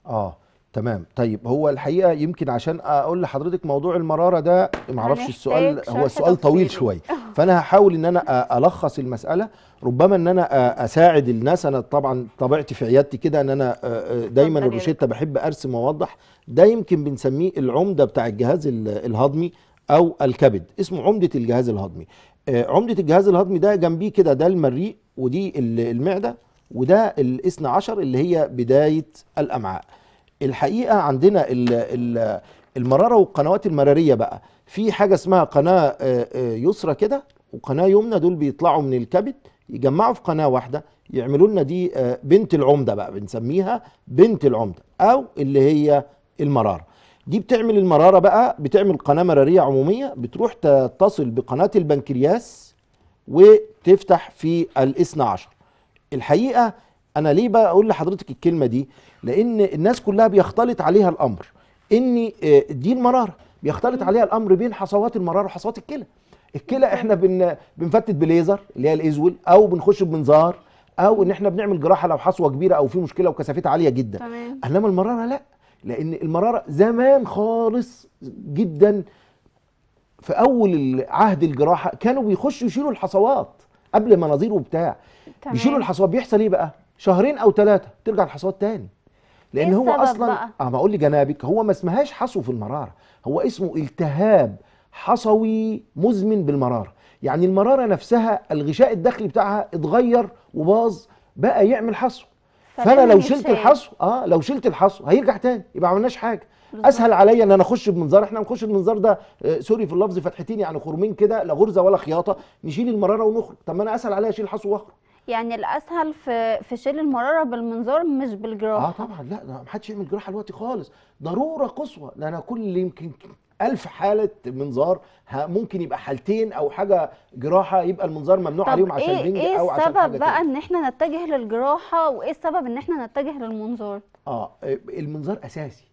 اه تمام طيب هو الحقيقه يمكن عشان اقول لحضرتك موضوع المراره ده معرفش السؤال هو السؤال طويل شويه فانا هحاول ان انا الخص المساله ربما ان انا اساعد الناس انا طبعا طبيعتي في عيادتي كده ان انا دايما الروشته بحب ارسم واوضح ده يمكن بنسميه العمده بتاع الجهاز الهضمي او الكبد اسمه عمده الجهاز الهضمي عمده الجهاز الهضمي ده جنبيه كده ده المريء ودي المعده وده الاثنى عشر اللي هي بدايه الامعاء الحقيقه عندنا المراره والقنوات المراريه بقى في حاجه اسمها قناه آه، آه، يسرى كده وقناه يمنى دول بيطلعوا من الكبد يجمعوا في قناه واحده يعملوا لنا دي آه، بنت العمده بقى بنسميها بنت العمده او اللي هي المراره دي بتعمل المراره بقى بتعمل قناه مراريه عموميه بتروح تتصل بقناه البنكرياس وتفتح في الاثنى عشر الحقيقه انا ليه بقول لحضرتك الكلمه دي لان الناس كلها بيختلط عليها الامر ان دي المراره بيختلط عليها الامر بين حصوات المراره وحصوات الكلى الكلى احنا بن... بنفتت بليزر اللي هي الازول او بنخش بمنظار او ان احنا بنعمل جراحه لو حصوه كبيره او في مشكله وكثافتها عاليه جدا تمام. انما المراره لا لان المراره زمان خالص جدا في اول عهد الجراحه كانوا بيخشوا يشيلوا الحصوات قبل مناظير وبتاع تمام. بيشيلوا الحصوات بيحصل ايه بقى شهرين او ثلاثه ترجع الحصوات تاني لان إيه هو اصلا بقى؟ اه ما اقول لجنابك هو ما اسمهاش حصو في المراره هو اسمه التهاب حصوي مزمن بالمراره يعني المراره نفسها الغشاء الداخلي بتاعها اتغير وباظ بقى يعمل حصو فانا إيه لو شلت الحصو اه لو شلت الحصو هيرجع تاني يبقى ما عملناش حاجه بالضبط. اسهل عليا ان انا اخش بمنظار احنا هنخش المنظار ده آه، سوري في اللفظ فتحتين يعني خرمين كده لا غرزه ولا خياطه نشيل المراره ونخرج طب ما انا اسهل عليا اشيل الحصو واخرج يعني الاسهل في في شيل المراره بالمنظار مش بالجراحه اه طبعا لا ما حدش يعمل جراحه دلوقتي خالص ضروره قصوى ده انا كل يمكن ألف حالة منظار ممكن يبقى حالتين أو حاجة جراحة يبقى المنظار ممنوع عليهم عشان إيه بنج إيه أو عشان حاجة السبب بقى إن إحنا نتجه للجراحة وإيه السبب إن إحنا نتجه للمنظار؟ آه, آه، المنظار أساسي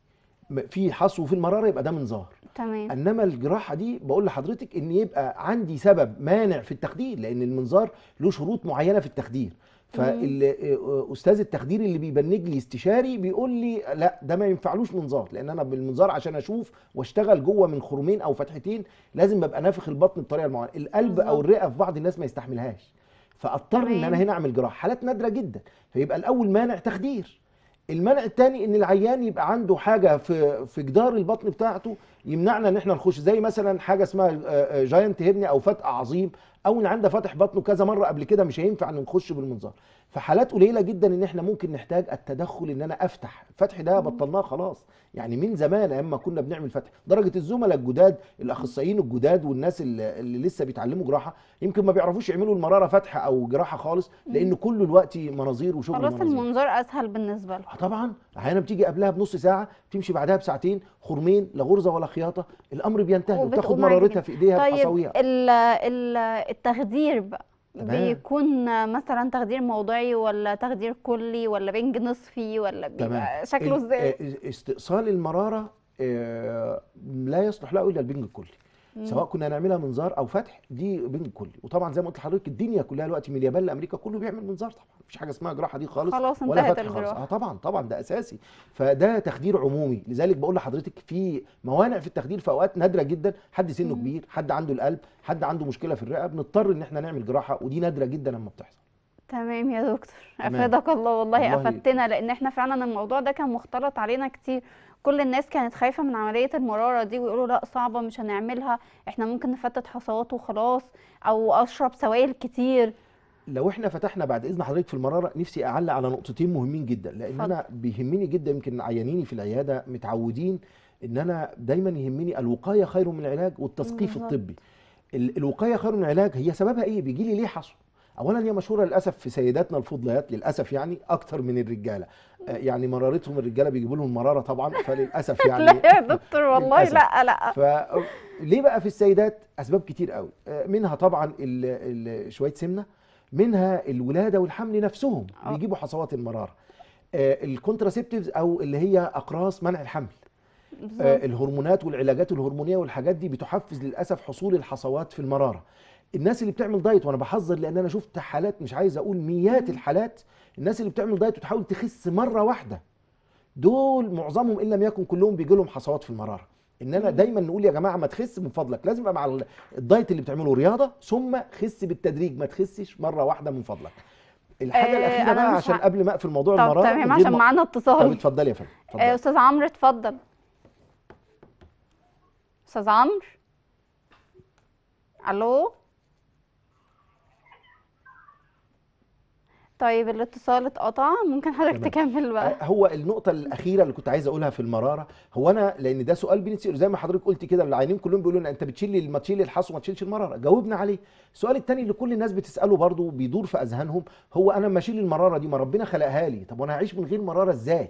في حصو وفي المراره يبقى ده منظار تمام انما الجراحه دي بقول لحضرتك ان يبقى عندي سبب مانع في التخدير لان المنظار له شروط معينه في التخدير فاستاذ آه، التخدير اللي بيبنج لي استشاري بيقول لي لا ده ما ينفعلوش منظار لان انا بالمنظار عشان اشوف واشتغل جوه من خرمين او فتحتين لازم ببقى نافخ البطن بطريقه معينه القلب او الرئه في بعض الناس ما يستحملهاش فاضطر ان انا هنا اعمل جراحه حالات نادره جدا فيبقى الاول مانع تخدير المنع الثاني ان العيان يبقى عنده حاجه في في جدار البطن بتاعته يمنعنا ان احنا نخش زي مثلا حاجه اسمها جاينت آه، هيرنيا آه، او فتق عظيم او ان عنده فتح بطنه كذا مره قبل كده مش هينفع نخش بالمنظار في حالات قليله جدا ان احنا ممكن نحتاج التدخل ان انا افتح الفتح ده بطلناه خلاص يعني من زمان اما كنا بنعمل فتح درجه الزملاء الجداد الاخصائيين الجداد والناس اللي, اللي لسه بيتعلموا جراحه يمكن ما بيعرفوش يعملوا المراره فتح او جراحه خالص لان كل الوقت مناظير وشغل خلاص المنظار اسهل بالنسبه لهم آه طبعا احيانا بتيجي قبلها بنص ساعه بتمشي بعدها بساعتين خرمين لا غرزه ولا خياطه الامر بينتهي وبتاخد مرارتها في ايديها طيب التخدير بقى تمام بيكون مثلا تخدير موضعي ولا تخدير كلي ولا بنج نصفي ولا بيبقى شكله إيه، ازاي إيه، إيه، استئصال المراره آه، لا يصلح له الا البنج الكلي سواء كنا نعملها منظار او فتح دي بين الكل وطبعا زي ما قلت لحضرتك الدنيا كلها دلوقتي من اليابان لامريكا كله بيعمل منظار طبعا مفيش حاجه اسمها جراحه دي خالص, خلاص ولا فتح الجراحة. خالص اه طبعا طبعا ده اساسي فده تخدير عمومي لذلك بقول لحضرتك في موانع في التخدير في اوقات نادره جدا حد سنه مم. كبير حد عنده القلب حد عنده مشكله في الرئه بنضطر ان احنا نعمل جراحه ودي نادره جدا لما بتحصل تمام يا دكتور افادك الله والله افدتنا لان احنا فعلا الموضوع ده كان مختلط علينا كتير كل الناس كانت خايفه من عمليه المراره دي ويقولوا لا صعبه مش هنعملها احنا ممكن نفتت حصوات وخلاص او اشرب سوائل كتير لو احنا فتحنا بعد اذن حضرتك في المراره نفسي اعلق على نقطتين مهمين جدا لان فضل. انا بيهمني جدا يمكن عيانيني في العياده متعودين ان انا دايما يهمني الوقايه خير من العلاج والتثقيف الطبي الوقايه خير من العلاج هي سببها ايه بيجي لي ليه حصو اولا هي مشهوره للاسف في سيداتنا الفضليات للاسف يعني اكتر من الرجاله يعني مرارتهم الرجاله بيجيبوا لهم مراره طبعا فللاسف يعني لا يا دكتور والله لا لا فليه بقى في السيدات اسباب كتير قوي آه، منها طبعا شويه سمنه منها الولاده والحمل نفسهم آه. بيجيبوا حصوات المراره آه، الكونتراسبتيفز او اللي هي اقراص منع الحمل الهرمونات والعلاجات الهرمونيه والحاجات دي بتحفز للاسف حصول الحصوات في المراره الناس اللي بتعمل دايت وانا بحذر لان انا شفت حالات مش عايز اقول مئات الحالات الناس اللي بتعمل دايت وتحاول تخس مره واحده دول معظمهم ان لم يكن كلهم بيجي لهم حصوات في المراره ان انا دايما نقول يا جماعه ما تخس من فضلك لازم يبقى مع الدايت اللي بتعمله رياضه ثم خس بالتدريج ما تخسش مره واحده من فضلك الحاجه آه الاخيره بقى عشان قبل ما اقفل موضوع المراره طب تمام عشان معانا اتصال طب اتفضلي يا فندم آه استاذ عمرو اتفضل استاذ عمرو الو طيب الاتصال اتقطع ممكن حضرتك تكمل بقى أه، هو النقطه الاخيره اللي كنت عايز اقولها في المراره هو انا لان ده سؤال بنسأله زي ما حضرتك قلت كده العينين كلهم بيقولوا انت بتشيل ما تشيل الحص وما تشيلش المراره جاوبنا عليه السؤال الثاني اللي كل الناس بتساله برضه بيدور في اذهانهم هو انا لما اشيل المراره دي ما ربنا خلقها لي طب وانا هعيش من غير مراره ازاي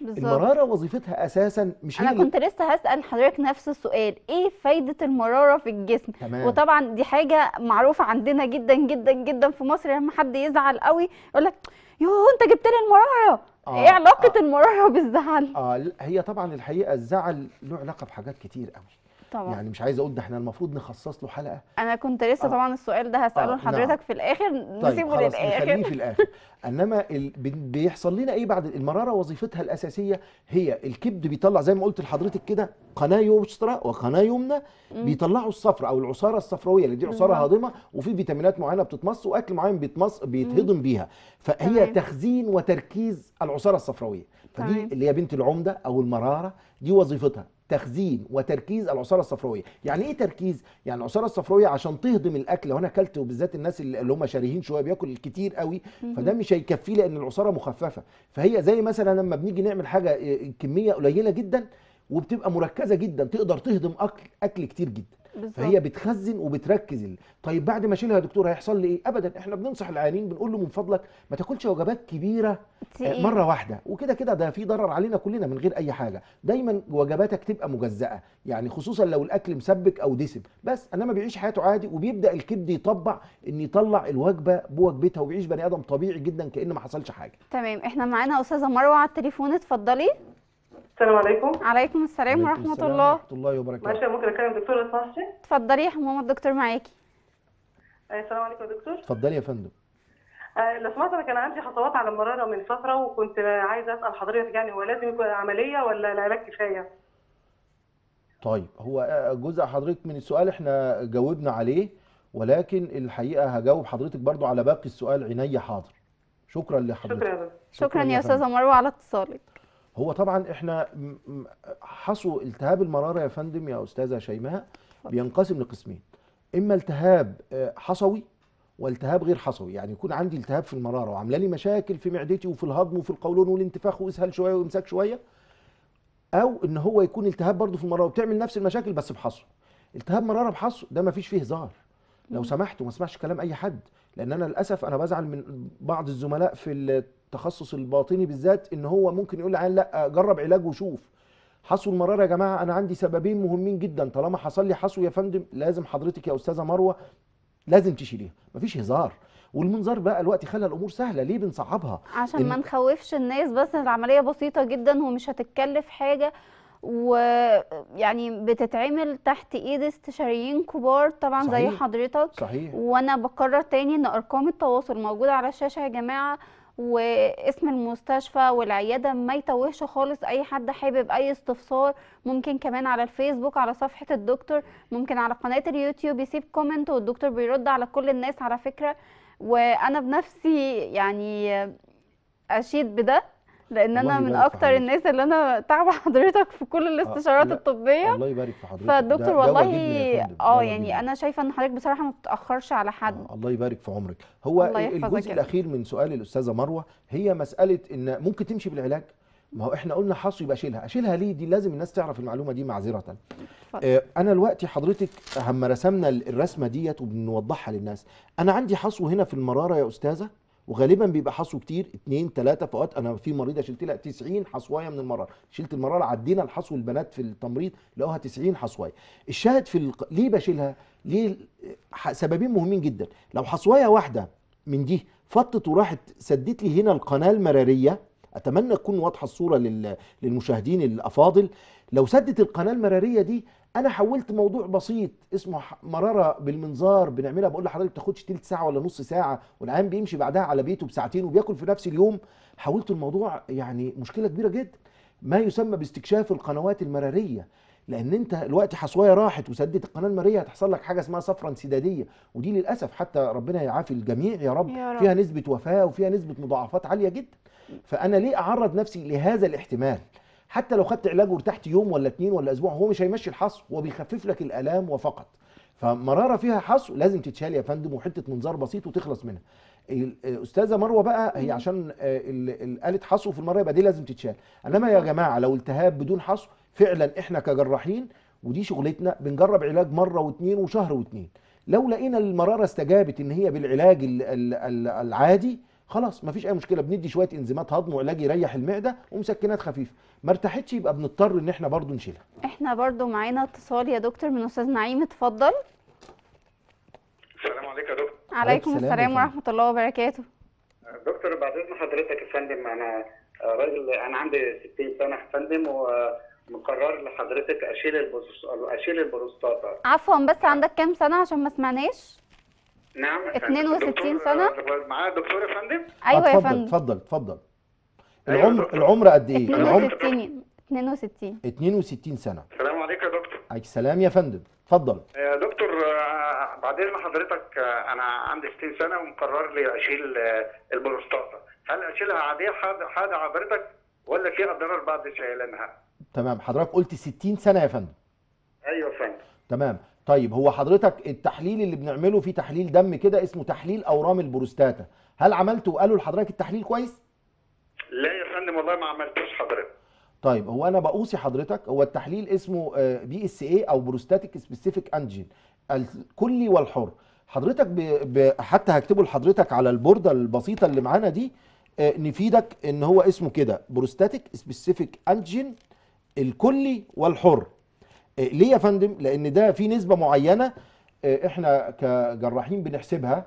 بالزبط. المراره وظيفتها اساسا مش انا كنت لسه هسال حضرتك نفس السؤال ايه فايده المراره في الجسم تمام. وطبعا دي حاجه معروفه عندنا جدا جدا جدا في مصر لما حد يزعل قوي يقول لك يوه انت جبت لي المراره آه ايه علاقه آه المراره بالزعل اه هي طبعا الحقيقه الزعل له علاقه بحاجات كتير قوي طبعا يعني مش عايز اقول ده احنا المفروض نخصص له حلقه انا كنت لسه آه. طبعا السؤال ده هساله آه. لحضرتك نعم. في الاخر طيب، نسيبه طيب للاخر خلاص في الاخر انما ال... بيحصل لنا ايه بعد المراره وظيفتها الاساسيه هي الكبد بيطلع زي ما قلت لحضرتك كده قناه يسرى وقناه يمنى بيطلعوا الصفر او العصاره الصفراويه اللي دي عصاره هاضمه وفي فيتامينات معينه بتتمص واكل معين بيتمص بيتهضم بيها فهي تخزين وتركيز العصاره الصفراويه فدي اللي هي بنت العمده او المراره دي وظيفتها تخزين وتركيز العصاره الصفراويه يعني ايه تركيز يعني العصاره الصفراويه عشان تهضم الاكل لو انا اكلت وبالذات الناس اللي هم شاريهين شويه بياكل كتير قوي فده مش هيكفيه لان العصاره مخففه فهي زي مثلا لما بنيجي نعمل حاجه آه، كميه قليله جدا وبتبقى مركزه جدا تقدر تهضم اكل اكل كتير جدا بالزبط. فهي بتخزن وبتركز طيب بعد ما اشيلها يا دكتور هيحصل لي ايه ابدا احنا بننصح العيانين بنقول له من فضلك ما تاكلش وجبات كبيره آه، تقيل. مره واحده وكده كده ده في ضرر علينا كلنا من غير اي حاجه دايما وجباتك تبقى مجزاه يعني خصوصا لو الاكل مسبك او دسم بس انما بيعيش حياته عادي وبيبدا الكبد يطبع ان يطلع الوجبه بوجبتها وبيعيش بني ادم طبيعي جدا كان ما حصلش حاجه تمام احنا معانا استاذه مروه على التليفون اتفضلي السلام عليكم عليكم السلام ورحمه السلام الله ورحمه الله وبركاته معلش ممكن اكلم دكتور لو سمحتي اتفضلي يا حمامة الدكتور معاكي آه، السلام عليكم يا دكتور اتفضلي يا فندم آه، لو سمحت انا كان عندي خطوات على المراره من فتره وكنت عايزه اسال حضرتك يعني هو لازم يكون عمليه ولا العلاج كفايه؟ طيب هو آه، جزء حضرتك من السؤال احنا جاوبنا عليه ولكن الحقيقه هجاوب حضرتك برضو على باقي السؤال عينيا حاضر شكرا لحضرتك شكرا شكرا, شكرا يا استاذه مروه على اتصالك هو طبعا احنا حصو التهاب المراره يا فندم يا استاذه شيماء بينقسم لقسمين اما التهاب آه، حصوي والتهاب غير حصوي يعني يكون عندي التهاب في المراره وعامله لي مشاكل في معدتي وفي الهضم وفي القولون والانتفاخ واسهل شويه وامساك شويه او ان هو يكون التهاب برضه في المراره وبتعمل نفس المشاكل بس بحصو التهاب مراره بحصو ده ما فيش فيه هزار لو سمحت وما اسمعش كلام اي حد لان انا للاسف انا بزعل من بعض الزملاء في التخصص الباطني بالذات ان هو ممكن يقول لعيان لا جرب علاج وشوف حصو المرارة يا جماعه انا عندي سببين مهمين جدا طالما حصل لي حصو يا فندم لازم حضرتك يا استاذه مروه لازم تشيليها مفيش هزار والمنظار بقى الوقت خلى الامور سهله ليه بنصعبها عشان ما نخوفش الناس بس العمليه بسيطه جدا ومش هتتكلف حاجه ويعني بتتعمل تحت ايد استشاريين كبار طبعا صحيح. زي حضرتك صحيح وانا بكرر تاني ان ارقام التواصل موجوده على الشاشه يا جماعه واسم المستشفى والعياده ما يتوهش خالص اي حد حابب اي استفسار ممكن كمان على الفيسبوك على صفحه الدكتور ممكن على قناه اليوتيوب يسيب كومنت والدكتور بيرد على كل الناس على فكره وانا بنفسي يعني اشيد بده لان انا من اكتر الناس اللي انا تعب حضرتك في كل الاستشارات آه الطبيه الله يبارك في حضرتك فالدكتور والله اه يعني انا شايفه ان حضرتك بصراحه ما بتاخرش على حد آه الله يبارك في عمرك هو الجزء الاخير من سؤال الاستاذه مروه هي مساله ان ممكن تمشي بالعلاج ما هو احنا قلنا حصو يبقى اشيلها اشيلها ليه دي لازم الناس تعرف المعلومه دي معذره آه انا دلوقتي حضرتك اما رسمنا الرسمه ديت وبنوضحها للناس انا عندي حصو هنا في المراره يا استاذه وغالبا بيبقى حصو كتير اتنين تلاته فوقات انا في مريضه شلت لها 90 حصوايه من المرار شلت المرار عدينا الحصو البنات في التمريض لقوها 90 حصوايه الشاهد في الق... ليه بشيلها ليه سببين مهمين جدا لو حصوايه واحده من دي فطت وراحت سدت لي هنا القناه المراريه اتمنى تكون واضحه الصوره لل... للمشاهدين الافاضل لو سدت القناه المراريه دي انا حولت موضوع بسيط اسمه مراره بالمنظار بنعملها بقول لحضرتك ما تاخدش تلت ساعه ولا نص ساعه والعيان بيمشي بعدها على بيته بساعتين وبياكل في نفس اليوم حولت الموضوع يعني مشكله كبيره جدا ما يسمى باستكشاف القنوات المراريه لان انت الوقت حصوايه راحت وسدت القناه المراريه هتحصل لك حاجه اسمها صفره انسداديه ودي للاسف حتى ربنا يعافي الجميع يا رب, يا رب. فيها نسبه وفاه وفيها نسبه مضاعفات عاليه جدا فانا ليه اعرض نفسي لهذا الاحتمال حتى لو خدت علاج وارتحت يوم ولا اتنين ولا اسبوع هو مش هيمشي الحصو هو بيخفف لك الالام وفقط فمراره فيها حصو لازم تتشال يا فندم وحته منظار بسيط وتخلص منها الاستاذه مروه بقى هي عشان قالت آه، حصو في المره يبقى دي لازم تتشال انما يا جماعه لو التهاب بدون حصو فعلا احنا كجراحين ودي شغلتنا بنجرب علاج مره واتنين وشهر واتنين لو لقينا المراره استجابت ان هي بالعلاج العادي خلاص مفيش اي مشكله بندي شويه انزيمات هضم وعلاج يريح المعده ومسكنات خفيفه ما ارتاحتش يبقى بنضطر ان احنا برضو نشيلها احنا برضو معانا اتصال يا دكتور من استاذ نعيم اتفضل السلام عليكم يا دكتور عليكم السلام ورحمه الله وبركاته دكتور بعد اذن حضرتك يا فندم انا راجل انا عندي 60 سنه يا فندم ومقرر لحضرتك اشيل البروستاتا اشيل البروستاتا عفوا بس عندك كام سنه عشان ما سمعناش نعم 62 سنه معايا دكتور يا فندم ايوه يا فندم اتفضل اتفضل اتفضل أيوة. العمر العمر قد ايه؟ 62 62 62 سنه السلام عليكم يا دكتور عليك السلام يا فندم اتفضل يا دكتور آه، بعد اذن حضرتك آه، انا عندي 60 سنه ومقرر لي اشيل آه، البروستاتا هل اشيلها عاديه حاد حضرتك ولا في اضرار بعد شيلانها؟ تمام حضرتك قلت 60 سنه يا فندم ايوه يا فندم تمام طيب هو حضرتك التحليل اللي بنعمله فيه تحليل دم كده اسمه تحليل اورام البروستاتا هل عملته وقالوا لحضرتك التحليل كويس لا يا فندم والله ما عملتوش حضرتك طيب هو انا بقوصي حضرتك هو التحليل اسمه بي اس اي او بروستاتيك سبيسيفيك انجين الكلي والحر حضرتك ب... ب... حتى هكتبه لحضرتك على البورده البسيطه اللي معانا دي آه، نفيدك ان هو اسمه كده بروستاتيك سبيسيفيك انجين الكلي والحر آه، ليه يا فندم لان ده في نسبه معينه آه، احنا كجراحين بنحسبها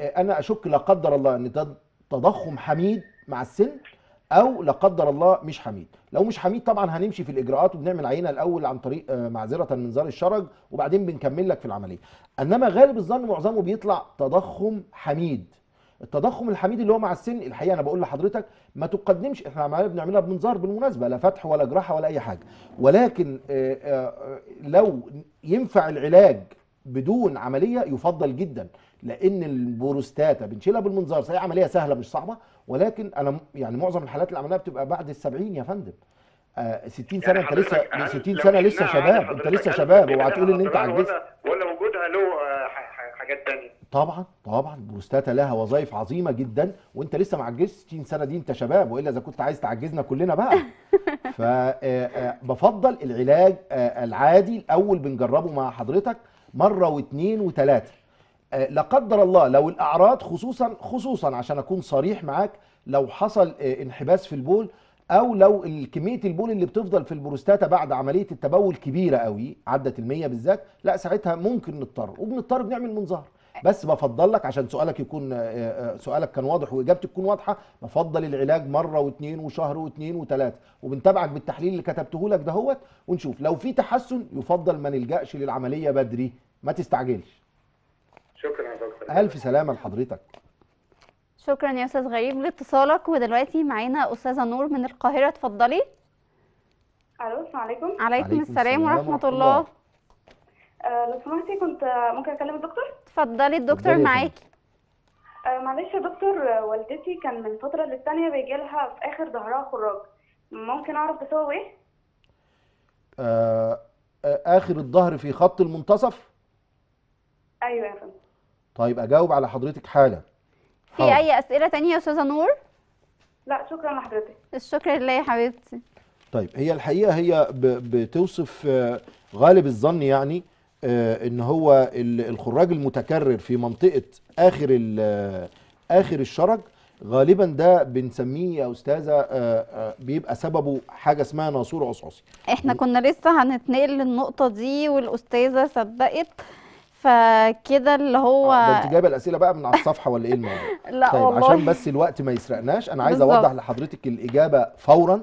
انا اشك لا قدر الله ان تضخم حميد مع السن او لا قدر الله مش حميد لو مش حميد طبعا هنمشي في الاجراءات وبنعمل عينه الاول عن طريق آه، معذره من زار الشرج وبعدين بنكمل لك في العمليه انما غالب الظن معظمه بيطلع تضخم حميد التضخم الحميد اللي هو مع السن الحقيقه انا بقول لحضرتك ما تقدمش احنا عمليه بنعملها بمنظار بالمناسبه لا فتح ولا جراحه ولا اي حاجه ولكن آه، آه، لو ينفع العلاج بدون عمليه يفضل جدا لان البروستاتا بنشيلها بالمنظار هي عمليه سهله مش صعبه ولكن انا يعني معظم الحالات اللي عملناها بتبقى بعد ال 70 يا فندم آه 60 سنه يعني انت لسه 60 سنه لسه شباب انت لسه شباب اوعى تقول ان انت عجزت ولا وجودها له آه، حاجات تانية طبعا طبعا البروستاتا لها وظائف عظيمه جدا وانت لسه ما عجزتش 60 سنه دي انت شباب والا اذا كنت عايز تعجزنا كلنا بقى فبفضل آه، آه، العلاج العادي الاول بنجربه مع حضرتك مرة واثنين وثلاثة آه، لا قدر الله لو الأعراض خصوصا خصوصا عشان أكون صريح معاك لو حصل آه، انحباس في البول او لو كميه البول اللي بتفضل في البروستاتا بعد عمليه التبول كبيره قوي عدت المية بالذات لا ساعتها ممكن نضطر وبنضطر بنعمل منظار بس بفضل لك عشان سؤالك يكون آه، آه، سؤالك كان واضح واجابتك تكون واضحه بفضل العلاج مره واثنين وشهر واثنين وثلاثه وبنتابعك بالتحليل اللي كتبته لك دهوت ونشوف لو في تحسن يفضل ما نلجاش للعمليه بدري ما تستعجلش شكرا يا دكتور الف سلامه لحضرتك شكرا يا استاذ غريب لاتصالك ودلوقتي معانا استاذه نور من القاهره اتفضلي الو السلام عليكم عليكم السلام ورحمه الله, الله. آه، لو سمحتي كنت ممكن اكلم الدكتور اتفضلي الدكتور معاكي آه، معلش يا دكتور والدتي كان من فتره للثانيه بيجي لها في اخر ظهرها خراج ممكن اعرف بسبب ايه آه،, آه اخر الظهر في خط المنتصف ايوه يا فندم طيب اجاوب على حضرتك حالا في حاول. اي اسئله تانية يا استاذه نور لا شكرا لحضرتك الشكر لله يا حبيبتي طيب هي الحقيقه هي بتوصف آه، غالب الظن يعني آه، ان هو الخراج المتكرر في منطقه اخر آه، اخر الشرج غالبا ده بنسميه يا استاذه آه، بيبقى سببه حاجه اسمها ناسور عصعصي احنا كنا لسه هنتنقل للنقطه دي والاستاذه سبقت فكده اللي هو ده انت جايبه الاسئله بقى من على الصفحه ولا ايه الموضوع لا طيب والله. عشان بس الوقت ما يسرقناش انا عايز اوضح لحضرتك الاجابه فورا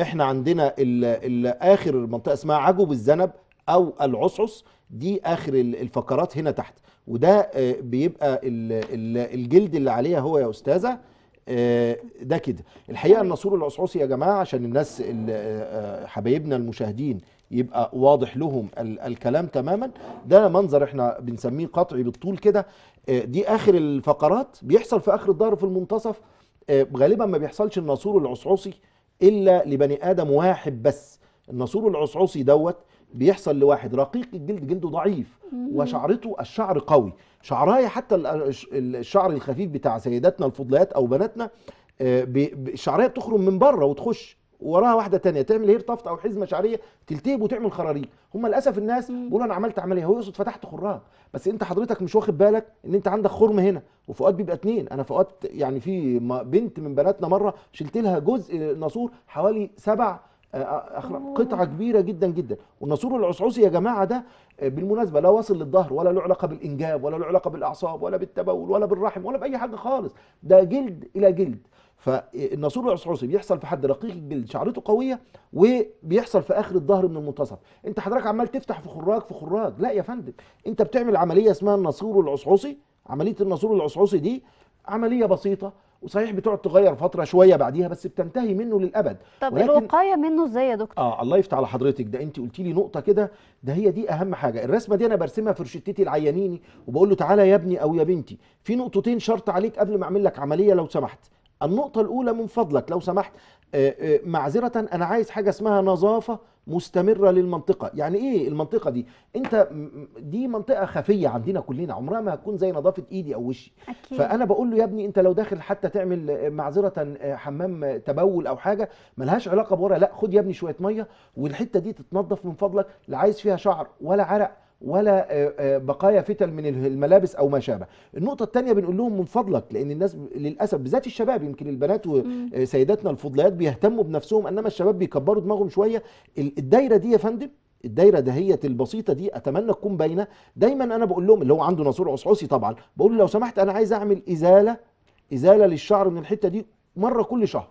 احنا عندنا الـ الـ اخر منطقه اسمها عجب الذنب او العصعص دي اخر الفقرات هنا تحت وده آه، بيبقى الجلد اللي عليها هو يا استاذه آه، ده كده الحقيقه النصور العصعصي يا جماعه عشان الناس آه، حبايبنا المشاهدين يبقى واضح لهم الكلام تماما ده منظر احنا بنسميه قطعي بالطول كده دي اخر الفقرات بيحصل في اخر الظهر في المنتصف غالبا ما بيحصلش النصور العصعصي الا لبني ادم واحد بس النصور العصعصي دوت بيحصل لواحد رقيق الجلد جلده ضعيف وشعرته الشعر قوي شعرها حتى الشعر الخفيف بتاع سيداتنا الفضليات او بناتنا آه، شعرها بتخرم من بره وتخش وراها واحده تانية تعمل هير طفت او حزمه شعريه تلتهب وتعمل خراريط هم للاسف الناس بيقولوا انا عملت عمليه هو يقصد فتحت خرها بس انت حضرتك مش واخد بالك ان انت عندك خرم هنا وفؤاد بيبقى اتنين انا فؤاد يعني في بنت من بناتنا مره شلت لها جزء ناسور حوالي سبع آه، آه، قطعه كبيره جدا جدا والنصور العصعوصي يا جماعه ده آه، بالمناسبه لا واصل للظهر ولا له علاقه بالانجاب ولا له علاقه بالاعصاب ولا بالتبول ولا بالرحم ولا باي حاجه خالص ده جلد الى جلد فالنصور العصعوصي بيحصل في حد رقيق الجلد شعرته قويه وبيحصل في اخر الظهر من المنتصف انت حضرتك عمال تفتح في خراج في خراج لا يا فندم انت بتعمل عمليه اسمها النصور العصعوصي عمليه النصور العصعوصي دي عمليه بسيطه وصحيح بتقعد تغير فتره شويه بعديها بس بتنتهي منه للابد طب ولكن... الوقايه منه ازاي يا دكتور اه الله يفتح على حضرتك ده انت قلتي لي نقطه كده ده هي دي اهم حاجه الرسمه دي انا برسمها في رشدتي العيانيني وبقول له تعالى يا ابني او يا بنتي في نقطتين شرط عليك قبل ما اعمل لك عمليه لو سمحت النقطه الاولى من فضلك لو سمحت آه، آه، معذره انا عايز حاجه اسمها نظافه مستمره للمنطقه يعني ايه المنطقه دي انت دي منطقه خفيه عندنا كلنا عمرها ما هتكون زي نظافه ايدي او وشي أكيد. فانا بقول له يا ابني انت لو داخل حتى تعمل معذره آه، حمام آه، تبول او حاجه ملهاش علاقه بورا لا خد يا ابني شويه ميه والحته دي تتنظف من فضلك لا عايز فيها شعر ولا عرق ولا آه، آه، بقايا فتل من الملابس او ما شابه النقطه الثانيه بنقول لهم من فضلك لان الناس للاسف بالذات الشباب يمكن البنات وسيداتنا آه، الفضليات بيهتموا بنفسهم انما الشباب بيكبروا دماغهم شويه الدايره دي يا فندم الدايره دهية البسيطه دي اتمنى تكون باينه دايما انا بقول لهم اللي هو عنده ناسور عصعصي طبعا بقول له لو سمحت انا عايز اعمل ازاله ازاله للشعر من الحته دي مره كل شهر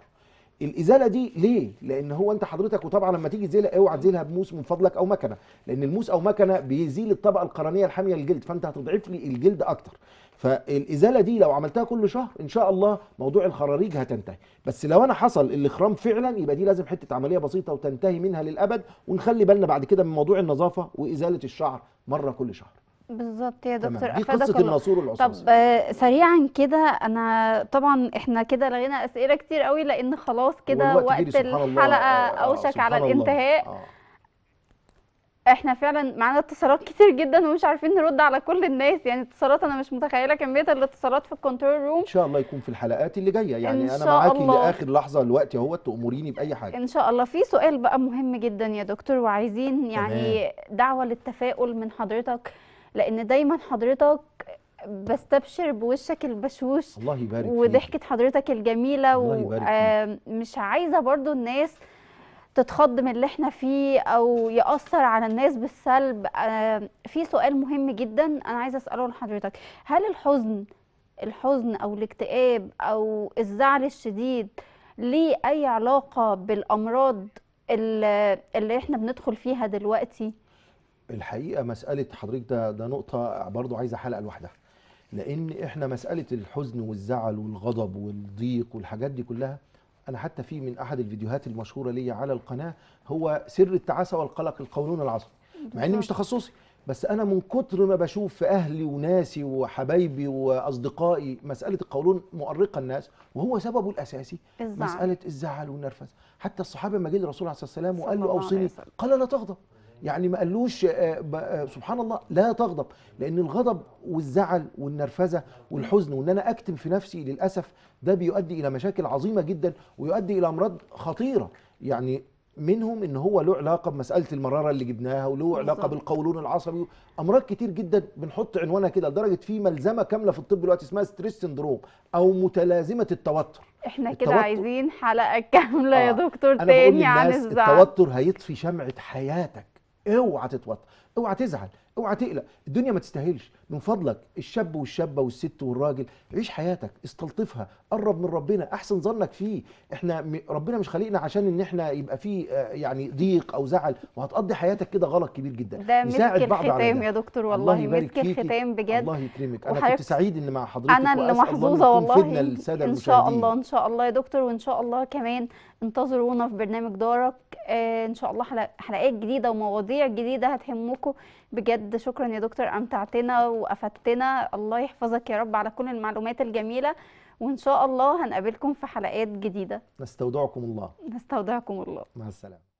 الازاله دي ليه لان هو انت حضرتك وطبعا لما تيجي تزيلها اوعى تزيلها بموس من فضلك او مكنه لان الموس او مكنه بيزيل الطبقه القرنيه الحاميه للجلد فانت هتضعف لي الجلد اكتر فالازاله دي لو عملتها كل شهر ان شاء الله موضوع الخراريج هتنتهي بس لو انا حصل الاخرام فعلا يبقى دي لازم حته عمليه بسيطه وتنتهي منها للابد ونخلي بالنا بعد كده من موضوع النظافه وازاله الشعر مره كل شهر بالظبط يا دكتور دي قصه الناصور والعصفور طب آه، سريعا كده انا طبعا احنا كده لغينا اسئله كتير قوي لان خلاص كده وقت الحلقه آه،, آه اوشك على الانتهاء آه. احنا فعلا معانا اتصالات كتير جدا ومش عارفين نرد على كل الناس يعني اتصالات انا مش متخيله كميه الاتصالات في الكنترول روم ان شاء الله يكون في الحلقات اللي جايه يعني انا معاكي لاخر لحظه الوقت اهو تامريني باي حاجه ان شاء الله في سؤال بقى مهم جدا يا دكتور وعايزين يعني دعوه للتفاؤل من حضرتك لان دايما حضرتك بستبشر بوشك البشوش الله يبارك وضحكه حضرتك الجميله ومش آه، عايزه برضو الناس تتخض من اللي احنا فيه او ياثر على الناس بالسلب آه، في سؤال مهم جدا انا عايزه اساله لحضرتك هل الحزن الحزن او الاكتئاب او الزعل الشديد ليه اي علاقه بالامراض اللي احنا بندخل فيها دلوقتي الحقيقه مساله حضرتك ده ده نقطه برضو عايزه حلقه لوحدها لان احنا مساله الحزن والزعل والغضب والضيق والحاجات دي كلها انا حتى في من احد الفيديوهات المشهوره ليا على القناه هو سر التعاسه والقلق القولون العصبي مع اني مش تخصصي بس انا من كتر ما بشوف في اهلي وناسي وحبايبي واصدقائي مساله القولون مؤرقه الناس وهو سببه الاساسي الزعل. مساله الزعل والنرفز حتى الصحابي لما جه الرسول عليه الصلاه والسلام وقال له اوصني قال لا تغضب يعني ما قالوش آه، آه، سبحان الله لا تغضب لان الغضب والزعل والنرفزه والحزن وان انا اكتم في نفسي للاسف ده بيؤدي الى مشاكل عظيمه جدا ويؤدي الى امراض خطيره يعني منهم ان هو له علاقه بمساله المراره اللي جبناها وله علاقه بالقولون العصبي امراض كتير جدا بنحط عنوانها كده لدرجه في ملزمه كامله في الطب دلوقتي اسمها ستريس سندروم او متلازمه التوتر احنا كده عايزين حلقه كامله آه. يا دكتور تاني عن الزعل التوتر هيطفي شمعه حياتك اوعى تتوتر اوعى تزعل اوعى تقلق الدنيا ما تستاهلش من فضلك الشاب والشابه والست والراجل عيش حياتك استلطفها قرب من ربنا احسن ظنك فيه احنا ربنا مش خالقنا عشان ان احنا يبقى فيه آه، يعني ضيق او زعل وهتقضي حياتك كده غلط كبير جدا ده مسك الختام يا دكتور والله مسك الختام بجد الله يكرمك انا كنت سعيد ان مع حضرتك انا اللي محظوظه والله ان شاء الله ان شاء الله يا دكتور وان شاء الله كمان انتظرونا في برنامج دارك آه ان شاء الله حلقات جديده ومواضيع جديده هتهمكم بجد شكرا يا دكتور امتعتنا وافدتنا الله يحفظك يا رب على كل المعلومات الجميله وان شاء الله هنقابلكم في حلقات جديده نستودعكم الله نستودعكم الله مع السلامه